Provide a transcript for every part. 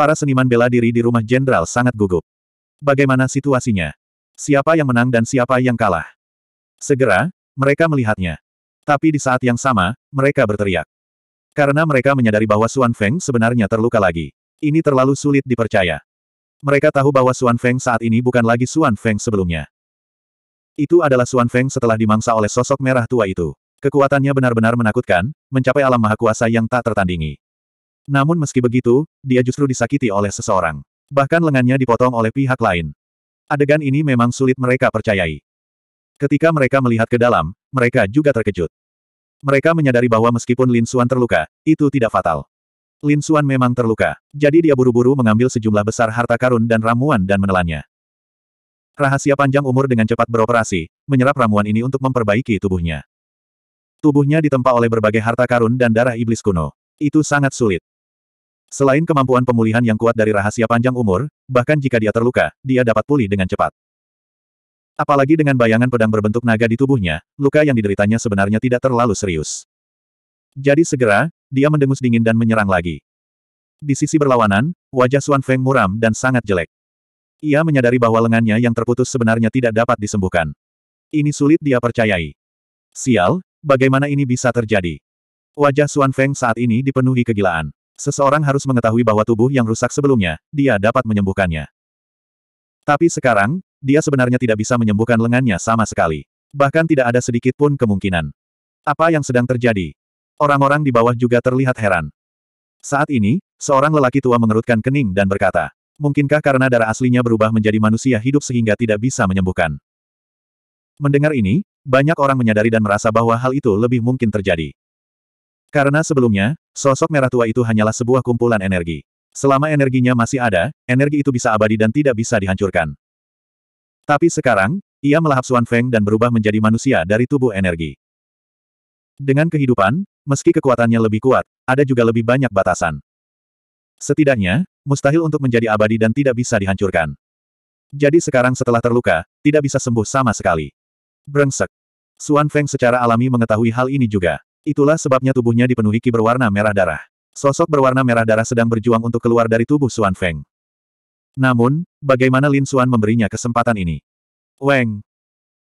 Para seniman bela diri di rumah jenderal sangat gugup. Bagaimana situasinya? Siapa yang menang dan siapa yang kalah? Segera, mereka melihatnya. Tapi di saat yang sama, mereka berteriak. Karena mereka menyadari bahwa Suan Feng sebenarnya terluka lagi. Ini terlalu sulit dipercaya. Mereka tahu bahwa Suan Feng saat ini bukan lagi Suan Feng sebelumnya. Itu adalah Suan Feng setelah dimangsa oleh sosok merah tua itu. Kekuatannya benar-benar menakutkan, mencapai alam maha kuasa yang tak tertandingi. Namun meski begitu, dia justru disakiti oleh seseorang. Bahkan lengannya dipotong oleh pihak lain. Adegan ini memang sulit mereka percayai. Ketika mereka melihat ke dalam, mereka juga terkejut. Mereka menyadari bahwa meskipun Lin Xuan terluka, itu tidak fatal. Lin Xuan memang terluka, jadi dia buru-buru mengambil sejumlah besar harta karun dan ramuan dan menelannya. Rahasia panjang umur dengan cepat beroperasi, menyerap ramuan ini untuk memperbaiki tubuhnya. Tubuhnya ditempa oleh berbagai harta karun dan darah iblis kuno. Itu sangat sulit. Selain kemampuan pemulihan yang kuat dari rahasia panjang umur, bahkan jika dia terluka, dia dapat pulih dengan cepat. Apalagi dengan bayangan pedang berbentuk naga di tubuhnya, luka yang dideritanya sebenarnya tidak terlalu serius. Jadi segera, dia mendengus dingin dan menyerang lagi. Di sisi berlawanan, wajah Suan Feng muram dan sangat jelek. Ia menyadari bahwa lengannya yang terputus sebenarnya tidak dapat disembuhkan. Ini sulit dia percayai. Sial, bagaimana ini bisa terjadi? Wajah Suan Feng saat ini dipenuhi kegilaan. Seseorang harus mengetahui bahwa tubuh yang rusak sebelumnya, dia dapat menyembuhkannya. Tapi sekarang, dia sebenarnya tidak bisa menyembuhkan lengannya sama sekali. Bahkan tidak ada sedikit pun kemungkinan. Apa yang sedang terjadi? Orang-orang di bawah juga terlihat heran. Saat ini, seorang lelaki tua mengerutkan kening dan berkata, Mungkinkah karena darah aslinya berubah menjadi manusia hidup sehingga tidak bisa menyembuhkan? Mendengar ini, banyak orang menyadari dan merasa bahwa hal itu lebih mungkin terjadi. Karena sebelumnya, sosok merah tua itu hanyalah sebuah kumpulan energi. Selama energinya masih ada, energi itu bisa abadi dan tidak bisa dihancurkan. Tapi sekarang, ia melahap Suan Feng dan berubah menjadi manusia dari tubuh energi. Dengan kehidupan, meski kekuatannya lebih kuat, ada juga lebih banyak batasan. Setidaknya, mustahil untuk menjadi abadi dan tidak bisa dihancurkan. Jadi sekarang setelah terluka, tidak bisa sembuh sama sekali. Brengsek. Suan Feng secara alami mengetahui hal ini juga. Itulah sebabnya tubuhnya dipenuhi ki berwarna merah darah. Sosok berwarna merah darah sedang berjuang untuk keluar dari tubuh Suan Feng. Namun, bagaimana Lin Suan memberinya kesempatan ini? Weng!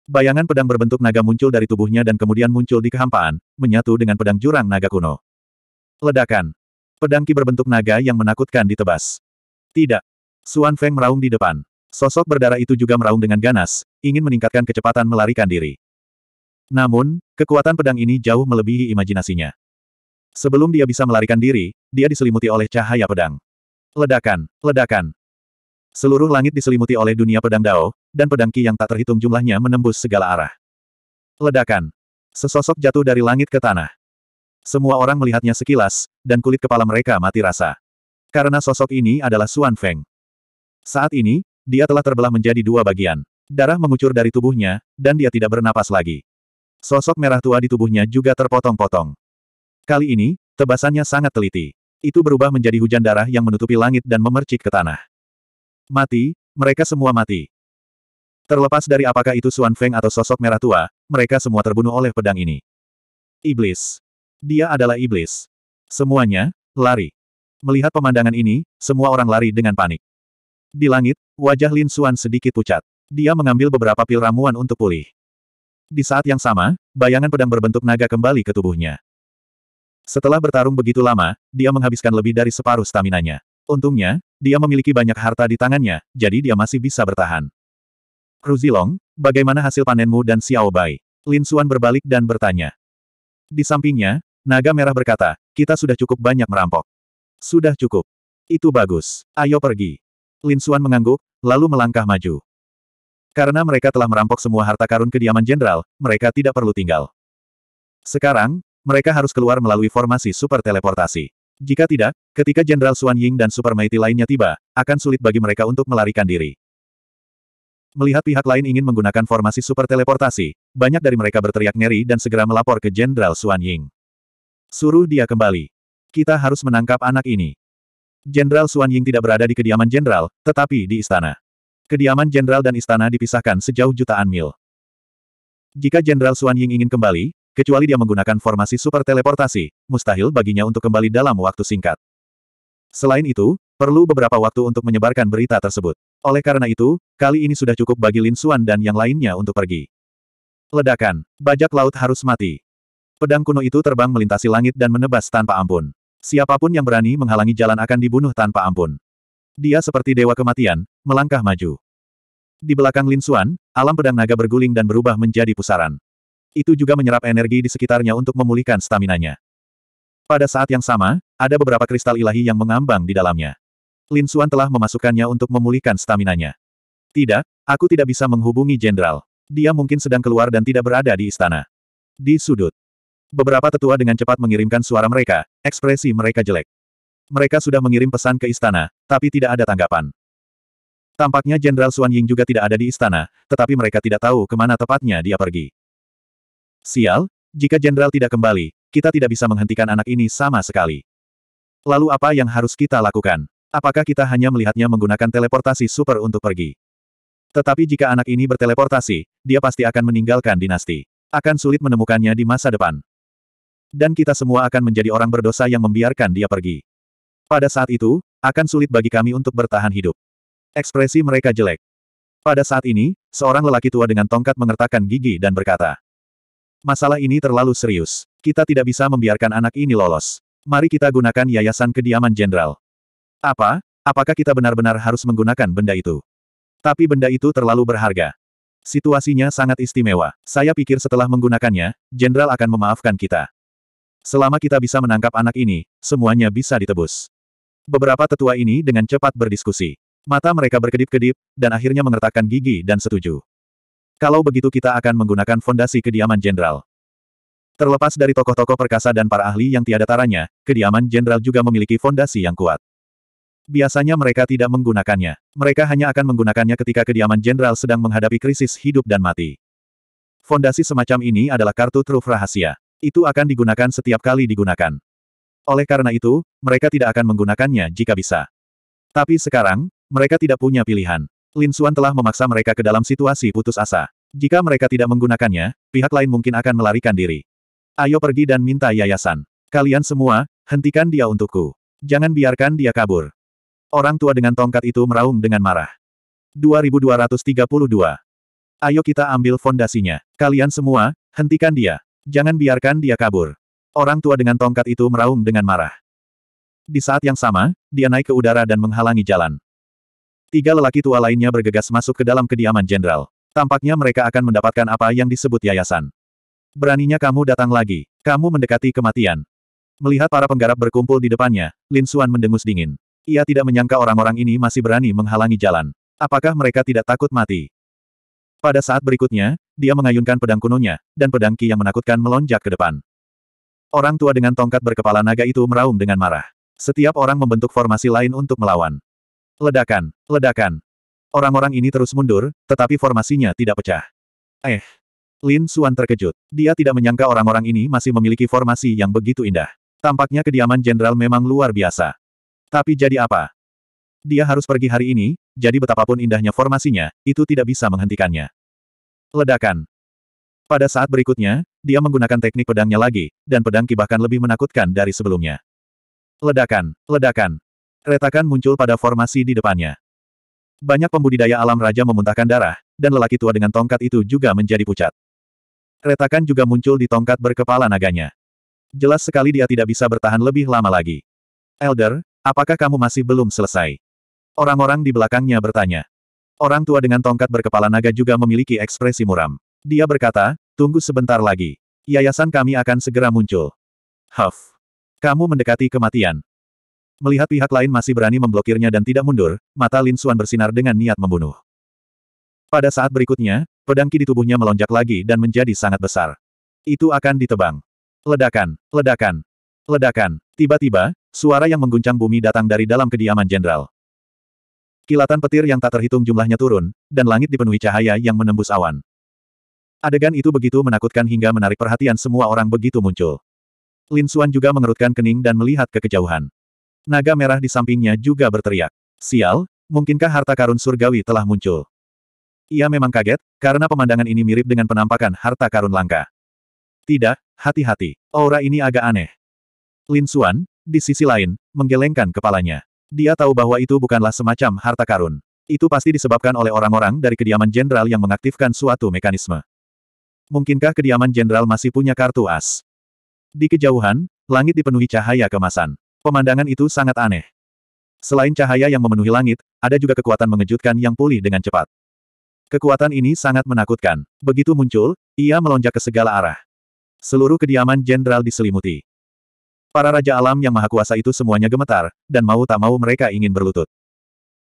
Bayangan pedang berbentuk naga muncul dari tubuhnya dan kemudian muncul di kehampaan, menyatu dengan pedang jurang naga kuno. Ledakan! Pedang ki berbentuk naga yang menakutkan ditebas. Tidak! Suan Feng meraung di depan. Sosok berdarah itu juga meraung dengan ganas, ingin meningkatkan kecepatan melarikan diri. Namun, kekuatan pedang ini jauh melebihi imajinasinya. Sebelum dia bisa melarikan diri, dia diselimuti oleh cahaya pedang. Ledakan, ledakan. Seluruh langit diselimuti oleh dunia pedang Dao, dan pedang Ki yang tak terhitung jumlahnya menembus segala arah. Ledakan. Sesosok jatuh dari langit ke tanah. Semua orang melihatnya sekilas, dan kulit kepala mereka mati rasa. Karena sosok ini adalah Suan Feng. Saat ini, dia telah terbelah menjadi dua bagian. Darah mengucur dari tubuhnya, dan dia tidak bernapas lagi. Sosok merah tua di tubuhnya juga terpotong-potong. Kali ini, tebasannya sangat teliti. Itu berubah menjadi hujan darah yang menutupi langit dan memercik ke tanah. Mati, mereka semua mati. Terlepas dari apakah itu Suan Feng atau sosok merah tua, mereka semua terbunuh oleh pedang ini. Iblis. Dia adalah iblis. Semuanya, lari. Melihat pemandangan ini, semua orang lari dengan panik. Di langit, wajah Lin Xuan sedikit pucat. Dia mengambil beberapa pil ramuan untuk pulih. Di saat yang sama, bayangan pedang berbentuk naga kembali ke tubuhnya. Setelah bertarung begitu lama, dia menghabiskan lebih dari separuh staminanya. Untungnya, dia memiliki banyak harta di tangannya, jadi dia masih bisa bertahan. Ruzilong, bagaimana hasil panenmu dan Xiao Bai? Lin Xuan berbalik dan bertanya. Di sampingnya, naga merah berkata, kita sudah cukup banyak merampok. Sudah cukup. Itu bagus. Ayo pergi. Lin Xuan mengangguk, lalu melangkah maju. Karena mereka telah merampok semua harta karun kediaman jenderal, mereka tidak perlu tinggal. Sekarang, mereka harus keluar melalui formasi super teleportasi. Jika tidak, ketika Jenderal Xuan Ying dan Super Mighty lainnya tiba, akan sulit bagi mereka untuk melarikan diri. Melihat pihak lain ingin menggunakan formasi super teleportasi, banyak dari mereka berteriak ngeri dan segera melapor ke Jenderal Xuan Ying. Suruh dia kembali. Kita harus menangkap anak ini. Jenderal Xuan Ying tidak berada di kediaman jenderal, tetapi di istana. Kediaman jenderal dan istana dipisahkan sejauh jutaan mil. Jika Jenderal Suan Ying ingin kembali, kecuali dia menggunakan formasi super teleportasi, mustahil baginya untuk kembali dalam waktu singkat. Selain itu, perlu beberapa waktu untuk menyebarkan berita tersebut. Oleh karena itu, kali ini sudah cukup bagi Lin Suan dan yang lainnya untuk pergi. Ledakan, bajak laut harus mati. Pedang kuno itu terbang melintasi langit dan menebas tanpa ampun. Siapapun yang berani menghalangi jalan akan dibunuh tanpa ampun. Dia seperti dewa kematian, melangkah maju. Di belakang Lin Xuan, alam pedang naga berguling dan berubah menjadi pusaran. Itu juga menyerap energi di sekitarnya untuk memulihkan staminanya. Pada saat yang sama, ada beberapa kristal ilahi yang mengambang di dalamnya. Lin Xuan telah memasukkannya untuk memulihkan staminanya. Tidak, aku tidak bisa menghubungi jenderal. Dia mungkin sedang keluar dan tidak berada di istana. Di sudut. Beberapa tetua dengan cepat mengirimkan suara mereka, ekspresi mereka jelek. Mereka sudah mengirim pesan ke istana, tapi tidak ada tanggapan. Tampaknya Jenderal Suan Ying juga tidak ada di istana, tetapi mereka tidak tahu kemana tepatnya dia pergi. Sial, jika Jenderal tidak kembali, kita tidak bisa menghentikan anak ini sama sekali. Lalu apa yang harus kita lakukan? Apakah kita hanya melihatnya menggunakan teleportasi super untuk pergi? Tetapi jika anak ini berteleportasi, dia pasti akan meninggalkan dinasti. Akan sulit menemukannya di masa depan. Dan kita semua akan menjadi orang berdosa yang membiarkan dia pergi. Pada saat itu, akan sulit bagi kami untuk bertahan hidup. Ekspresi mereka jelek. Pada saat ini, seorang lelaki tua dengan tongkat mengertakkan gigi dan berkata, Masalah ini terlalu serius. Kita tidak bisa membiarkan anak ini lolos. Mari kita gunakan yayasan kediaman jenderal. Apa? Apakah kita benar-benar harus menggunakan benda itu? Tapi benda itu terlalu berharga. Situasinya sangat istimewa. Saya pikir setelah menggunakannya, jenderal akan memaafkan kita. Selama kita bisa menangkap anak ini, semuanya bisa ditebus. Beberapa tetua ini dengan cepat berdiskusi. Mata mereka berkedip-kedip, dan akhirnya mengertakkan gigi dan setuju. Kalau begitu kita akan menggunakan fondasi kediaman jenderal. Terlepas dari tokoh-tokoh perkasa dan para ahli yang tiada taranya, kediaman jenderal juga memiliki fondasi yang kuat. Biasanya mereka tidak menggunakannya. Mereka hanya akan menggunakannya ketika kediaman jenderal sedang menghadapi krisis hidup dan mati. Fondasi semacam ini adalah kartu truf rahasia. Itu akan digunakan setiap kali digunakan. Oleh karena itu, mereka tidak akan menggunakannya jika bisa. Tapi sekarang, mereka tidak punya pilihan. Lin Suan telah memaksa mereka ke dalam situasi putus asa. Jika mereka tidak menggunakannya, pihak lain mungkin akan melarikan diri. Ayo pergi dan minta yayasan. Kalian semua, hentikan dia untukku. Jangan biarkan dia kabur. Orang tua dengan tongkat itu meraung dengan marah. 2232. Ayo kita ambil fondasinya. Kalian semua, hentikan dia. Jangan biarkan dia kabur. Orang tua dengan tongkat itu meraung dengan marah. Di saat yang sama, dia naik ke udara dan menghalangi jalan. Tiga lelaki tua lainnya bergegas masuk ke dalam kediaman jenderal. Tampaknya mereka akan mendapatkan apa yang disebut yayasan. Beraninya kamu datang lagi. Kamu mendekati kematian. Melihat para penggarap berkumpul di depannya, Lin Xuan mendengus dingin. Ia tidak menyangka orang-orang ini masih berani menghalangi jalan. Apakah mereka tidak takut mati? Pada saat berikutnya, dia mengayunkan pedang kunonya, dan pedang Ki yang menakutkan melonjak ke depan. Orang tua dengan tongkat berkepala naga itu meraung dengan marah. Setiap orang membentuk formasi lain untuk melawan. Ledakan, ledakan. Orang-orang ini terus mundur, tetapi formasinya tidak pecah. Eh. Lin Suan terkejut. Dia tidak menyangka orang-orang ini masih memiliki formasi yang begitu indah. Tampaknya kediaman jenderal memang luar biasa. Tapi jadi apa? Dia harus pergi hari ini, jadi betapapun indahnya formasinya, itu tidak bisa menghentikannya. Ledakan, pada saat berikutnya, dia menggunakan teknik pedangnya lagi, dan pedang bahkan lebih menakutkan dari sebelumnya. Ledakan, ledakan. Retakan muncul pada formasi di depannya. Banyak pembudidaya alam raja memuntahkan darah, dan lelaki tua dengan tongkat itu juga menjadi pucat. Retakan juga muncul di tongkat berkepala naganya. Jelas sekali dia tidak bisa bertahan lebih lama lagi. Elder, apakah kamu masih belum selesai? Orang-orang di belakangnya bertanya. Orang tua dengan tongkat berkepala naga juga memiliki ekspresi muram. Dia berkata, tunggu sebentar lagi. Yayasan kami akan segera muncul. Huff. Kamu mendekati kematian. Melihat pihak lain masih berani memblokirnya dan tidak mundur, mata Lin Xuan bersinar dengan niat membunuh. Pada saat berikutnya, pedangki di tubuhnya melonjak lagi dan menjadi sangat besar. Itu akan ditebang. Ledakan, ledakan, ledakan. Tiba-tiba, suara yang mengguncang bumi datang dari dalam kediaman jenderal. Kilatan petir yang tak terhitung jumlahnya turun, dan langit dipenuhi cahaya yang menembus awan. Adegan itu begitu menakutkan hingga menarik perhatian semua orang begitu muncul. Lin Xuan juga mengerutkan kening dan melihat ke kejauhan. Naga merah di sampingnya juga berteriak. Sial, mungkinkah harta karun surgawi telah muncul? Ia memang kaget, karena pemandangan ini mirip dengan penampakan harta karun langka. Tidak, hati-hati, aura ini agak aneh. Lin Xuan, di sisi lain, menggelengkan kepalanya. Dia tahu bahwa itu bukanlah semacam harta karun. Itu pasti disebabkan oleh orang-orang dari kediaman jenderal yang mengaktifkan suatu mekanisme. Mungkinkah kediaman jenderal masih punya kartu as? Di kejauhan, langit dipenuhi cahaya kemasan. Pemandangan itu sangat aneh. Selain cahaya yang memenuhi langit, ada juga kekuatan mengejutkan yang pulih dengan cepat. Kekuatan ini sangat menakutkan. Begitu muncul, ia melonjak ke segala arah. Seluruh kediaman jenderal diselimuti. Para raja alam yang maha kuasa itu semuanya gemetar, dan mau tak mau mereka ingin berlutut.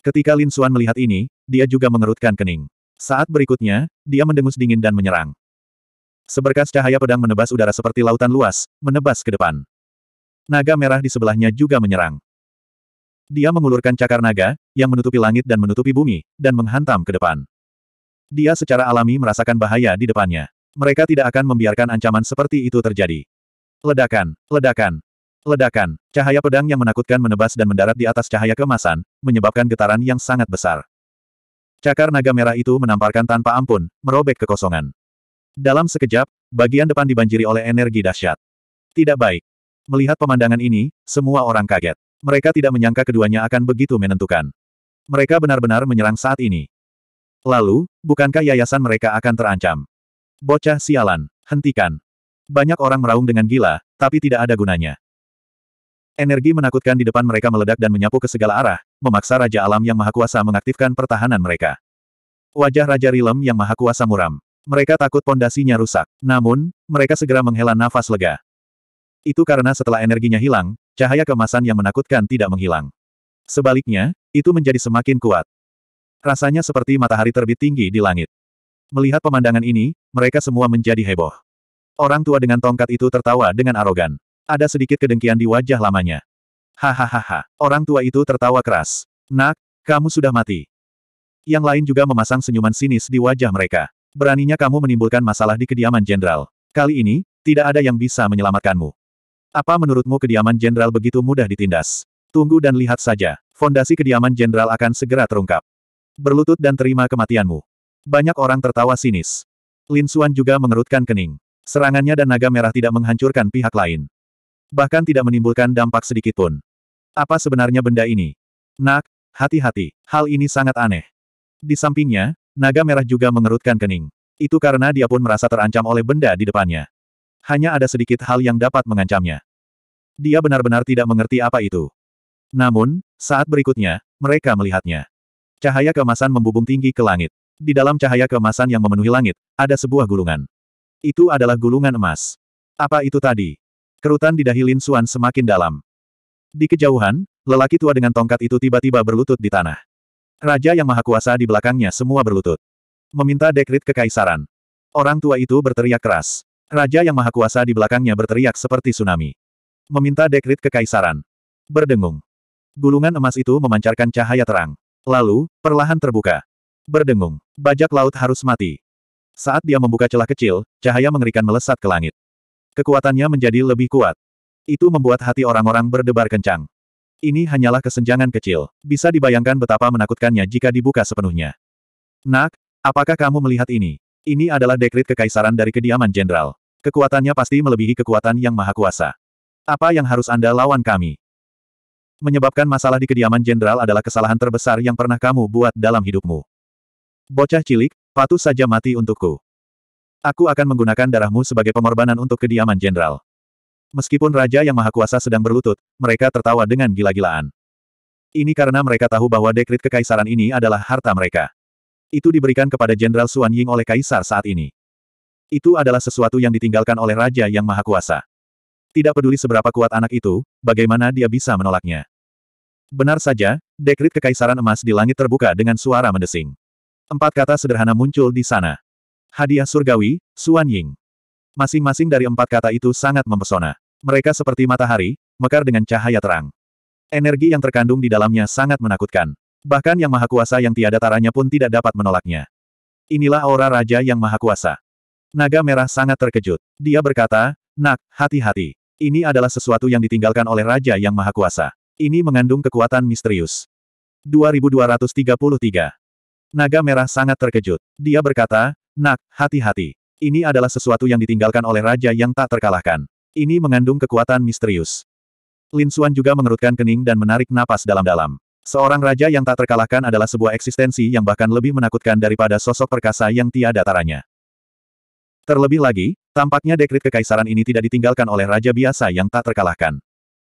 Ketika Lin Xuan melihat ini, dia juga mengerutkan kening. Saat berikutnya, dia mendengus dingin dan menyerang. Seberkas cahaya pedang menebas udara seperti lautan luas, menebas ke depan. Naga merah di sebelahnya juga menyerang. Dia mengulurkan cakar naga, yang menutupi langit dan menutupi bumi, dan menghantam ke depan. Dia secara alami merasakan bahaya di depannya. Mereka tidak akan membiarkan ancaman seperti itu terjadi. Ledakan, ledakan, Ledakan, cahaya pedang yang menakutkan menebas dan mendarat di atas cahaya kemasan, menyebabkan getaran yang sangat besar. Cakar naga merah itu menamparkan tanpa ampun, merobek kekosongan. Dalam sekejap, bagian depan dibanjiri oleh energi dahsyat. Tidak baik. Melihat pemandangan ini, semua orang kaget. Mereka tidak menyangka keduanya akan begitu menentukan. Mereka benar-benar menyerang saat ini. Lalu, bukankah yayasan mereka akan terancam? Bocah sialan, hentikan. Banyak orang meraung dengan gila, tapi tidak ada gunanya. Energi menakutkan di depan mereka meledak dan menyapu ke segala arah, memaksa Raja Alam yang Maha Kuasa mengaktifkan pertahanan mereka. Wajah Raja Rilem yang Maha Kuasa muram. Mereka takut pondasinya rusak. Namun, mereka segera menghela nafas lega. Itu karena setelah energinya hilang, cahaya kemasan yang menakutkan tidak menghilang. Sebaliknya, itu menjadi semakin kuat. Rasanya seperti matahari terbit tinggi di langit. Melihat pemandangan ini, mereka semua menjadi heboh. Orang tua dengan tongkat itu tertawa dengan arogan. Ada sedikit kedengkian di wajah lamanya. Hahaha, orang tua itu tertawa keras. Nak, kamu sudah mati. Yang lain juga memasang senyuman sinis di wajah mereka. Beraninya kamu menimbulkan masalah di kediaman jenderal. Kali ini, tidak ada yang bisa menyelamatkanmu. Apa menurutmu kediaman jenderal begitu mudah ditindas? Tunggu dan lihat saja, fondasi kediaman jenderal akan segera terungkap. Berlutut dan terima kematianmu. Banyak orang tertawa sinis. Lin Suan juga mengerutkan kening. Serangannya dan naga merah tidak menghancurkan pihak lain. Bahkan tidak menimbulkan dampak sedikit pun. Apa sebenarnya benda ini? Nak, hati-hati, hal ini sangat aneh. Di sampingnya, Naga merah juga mengerutkan kening. Itu karena dia pun merasa terancam oleh benda di depannya. Hanya ada sedikit hal yang dapat mengancamnya. Dia benar-benar tidak mengerti apa itu. Namun, saat berikutnya, mereka melihatnya. Cahaya keemasan membubung tinggi ke langit. Di dalam cahaya keemasan yang memenuhi langit, ada sebuah gulungan. Itu adalah gulungan emas. Apa itu tadi? Kerutan di dahilin Suan semakin dalam. Di kejauhan, lelaki tua dengan tongkat itu tiba-tiba berlutut di tanah. Raja yang maha kuasa di belakangnya semua berlutut. Meminta dekrit kekaisaran. Orang tua itu berteriak keras. Raja yang maha kuasa di belakangnya berteriak seperti tsunami. Meminta dekrit kekaisaran. Berdengung. Gulungan emas itu memancarkan cahaya terang. Lalu, perlahan terbuka. Berdengung. Bajak laut harus mati. Saat dia membuka celah kecil, cahaya mengerikan melesat ke langit. Kekuatannya menjadi lebih kuat. Itu membuat hati orang-orang berdebar kencang. Ini hanyalah kesenjangan kecil. Bisa dibayangkan betapa menakutkannya jika dibuka sepenuhnya. Nak, apakah kamu melihat ini? Ini adalah dekrit kekaisaran dari kediaman jenderal. Kekuatannya pasti melebihi kekuatan yang maha kuasa. Apa yang harus Anda lawan kami? Menyebabkan masalah di kediaman jenderal adalah kesalahan terbesar yang pernah kamu buat dalam hidupmu. Bocah cilik, patuh saja mati untukku. Aku akan menggunakan darahmu sebagai pengorbanan untuk kediaman jenderal. Meskipun Raja Yang Maha Kuasa sedang berlutut, mereka tertawa dengan gila-gilaan. Ini karena mereka tahu bahwa dekrit kekaisaran ini adalah harta mereka. Itu diberikan kepada Jenderal Suan Ying oleh kaisar saat ini. Itu adalah sesuatu yang ditinggalkan oleh Raja Yang Maha Kuasa. Tidak peduli seberapa kuat anak itu, bagaimana dia bisa menolaknya. Benar saja, dekrit kekaisaran emas di langit terbuka dengan suara mendesing. Empat kata sederhana muncul di sana. Hadiah surgawi, Suan Ying. Masing-masing dari empat kata itu sangat mempesona. Mereka seperti matahari, mekar dengan cahaya terang. Energi yang terkandung di dalamnya sangat menakutkan. Bahkan yang maha kuasa yang tiada taranya pun tidak dapat menolaknya. Inilah aura raja yang maha kuasa. Naga merah sangat terkejut. Dia berkata, Nak, hati-hati. Ini adalah sesuatu yang ditinggalkan oleh raja yang maha kuasa. Ini mengandung kekuatan misterius. 2233. Naga merah sangat terkejut. Dia berkata, Nak, hati-hati. Ini adalah sesuatu yang ditinggalkan oleh raja yang tak terkalahkan. Ini mengandung kekuatan misterius. Lin Xuan juga mengerutkan kening dan menarik napas dalam-dalam. Seorang raja yang tak terkalahkan adalah sebuah eksistensi yang bahkan lebih menakutkan daripada sosok perkasa yang tiada taranya. Terlebih lagi, tampaknya dekrit kekaisaran ini tidak ditinggalkan oleh raja biasa yang tak terkalahkan.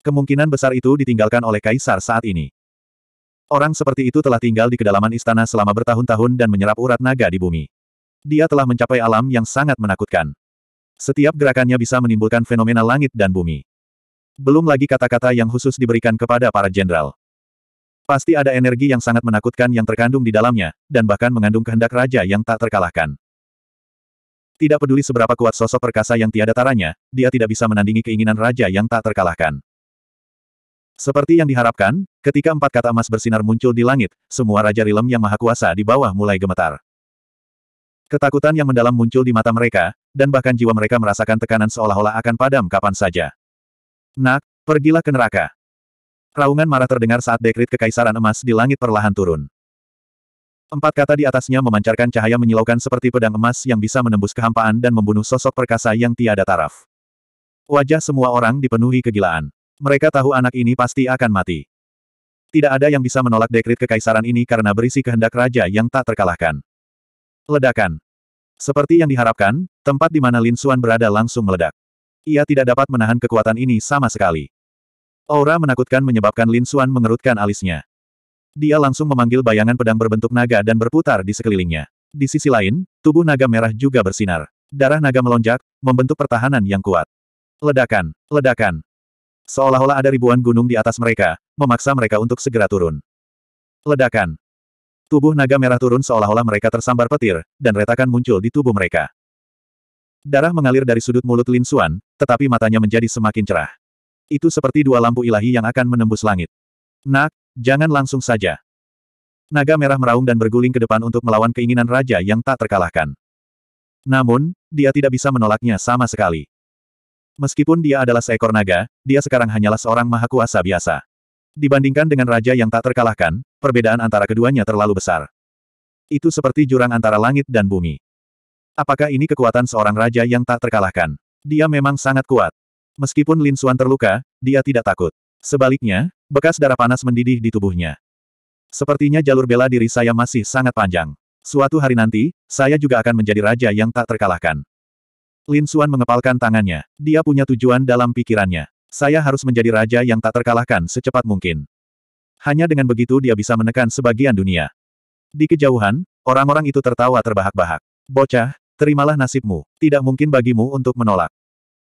Kemungkinan besar itu ditinggalkan oleh kaisar saat ini. Orang seperti itu telah tinggal di kedalaman istana selama bertahun-tahun dan menyerap urat naga di bumi. Dia telah mencapai alam yang sangat menakutkan. Setiap gerakannya bisa menimbulkan fenomena langit dan bumi. Belum lagi kata-kata yang khusus diberikan kepada para jenderal. Pasti ada energi yang sangat menakutkan yang terkandung di dalamnya, dan bahkan mengandung kehendak raja yang tak terkalahkan. Tidak peduli seberapa kuat sosok perkasa yang tiada taranya, dia tidak bisa menandingi keinginan raja yang tak terkalahkan. Seperti yang diharapkan, ketika empat kata emas bersinar muncul di langit, semua Raja Rilem yang maha kuasa di bawah mulai gemetar. Ketakutan yang mendalam muncul di mata mereka, dan bahkan jiwa mereka merasakan tekanan seolah-olah akan padam kapan saja. Nak, pergilah ke neraka. Raungan marah terdengar saat dekrit kekaisaran emas di langit perlahan turun. Empat kata di atasnya memancarkan cahaya menyilaukan seperti pedang emas yang bisa menembus kehampaan dan membunuh sosok perkasa yang tiada taraf. Wajah semua orang dipenuhi kegilaan. Mereka tahu anak ini pasti akan mati. Tidak ada yang bisa menolak dekrit kekaisaran ini karena berisi kehendak raja yang tak terkalahkan. Ledakan. Seperti yang diharapkan, tempat di mana Lin Xuan berada langsung meledak. Ia tidak dapat menahan kekuatan ini sama sekali. Aura menakutkan menyebabkan Lin Xuan mengerutkan alisnya. Dia langsung memanggil bayangan pedang berbentuk naga dan berputar di sekelilingnya. Di sisi lain, tubuh naga merah juga bersinar. Darah naga melonjak, membentuk pertahanan yang kuat. Ledakan, ledakan. Seolah-olah ada ribuan gunung di atas mereka, memaksa mereka untuk segera turun. Ledakan, Tubuh naga merah turun seolah-olah mereka tersambar petir, dan retakan muncul di tubuh mereka. Darah mengalir dari sudut mulut Lin Xuan, tetapi matanya menjadi semakin cerah. Itu seperti dua lampu ilahi yang akan menembus langit. Nak, jangan langsung saja. Naga merah meraung dan berguling ke depan untuk melawan keinginan raja yang tak terkalahkan. Namun, dia tidak bisa menolaknya sama sekali. Meskipun dia adalah seekor naga, dia sekarang hanyalah seorang maha kuasa biasa. Dibandingkan dengan raja yang tak terkalahkan, perbedaan antara keduanya terlalu besar. Itu seperti jurang antara langit dan bumi. Apakah ini kekuatan seorang raja yang tak terkalahkan? Dia memang sangat kuat. Meskipun Lin Suan terluka, dia tidak takut. Sebaliknya, bekas darah panas mendidih di tubuhnya. Sepertinya jalur bela diri saya masih sangat panjang. Suatu hari nanti, saya juga akan menjadi raja yang tak terkalahkan. Lin Suan mengepalkan tangannya. Dia punya tujuan dalam pikirannya. Saya harus menjadi raja yang tak terkalahkan secepat mungkin. Hanya dengan begitu dia bisa menekan sebagian dunia. Di kejauhan, orang-orang itu tertawa terbahak-bahak. Bocah, terimalah nasibmu, tidak mungkin bagimu untuk menolak.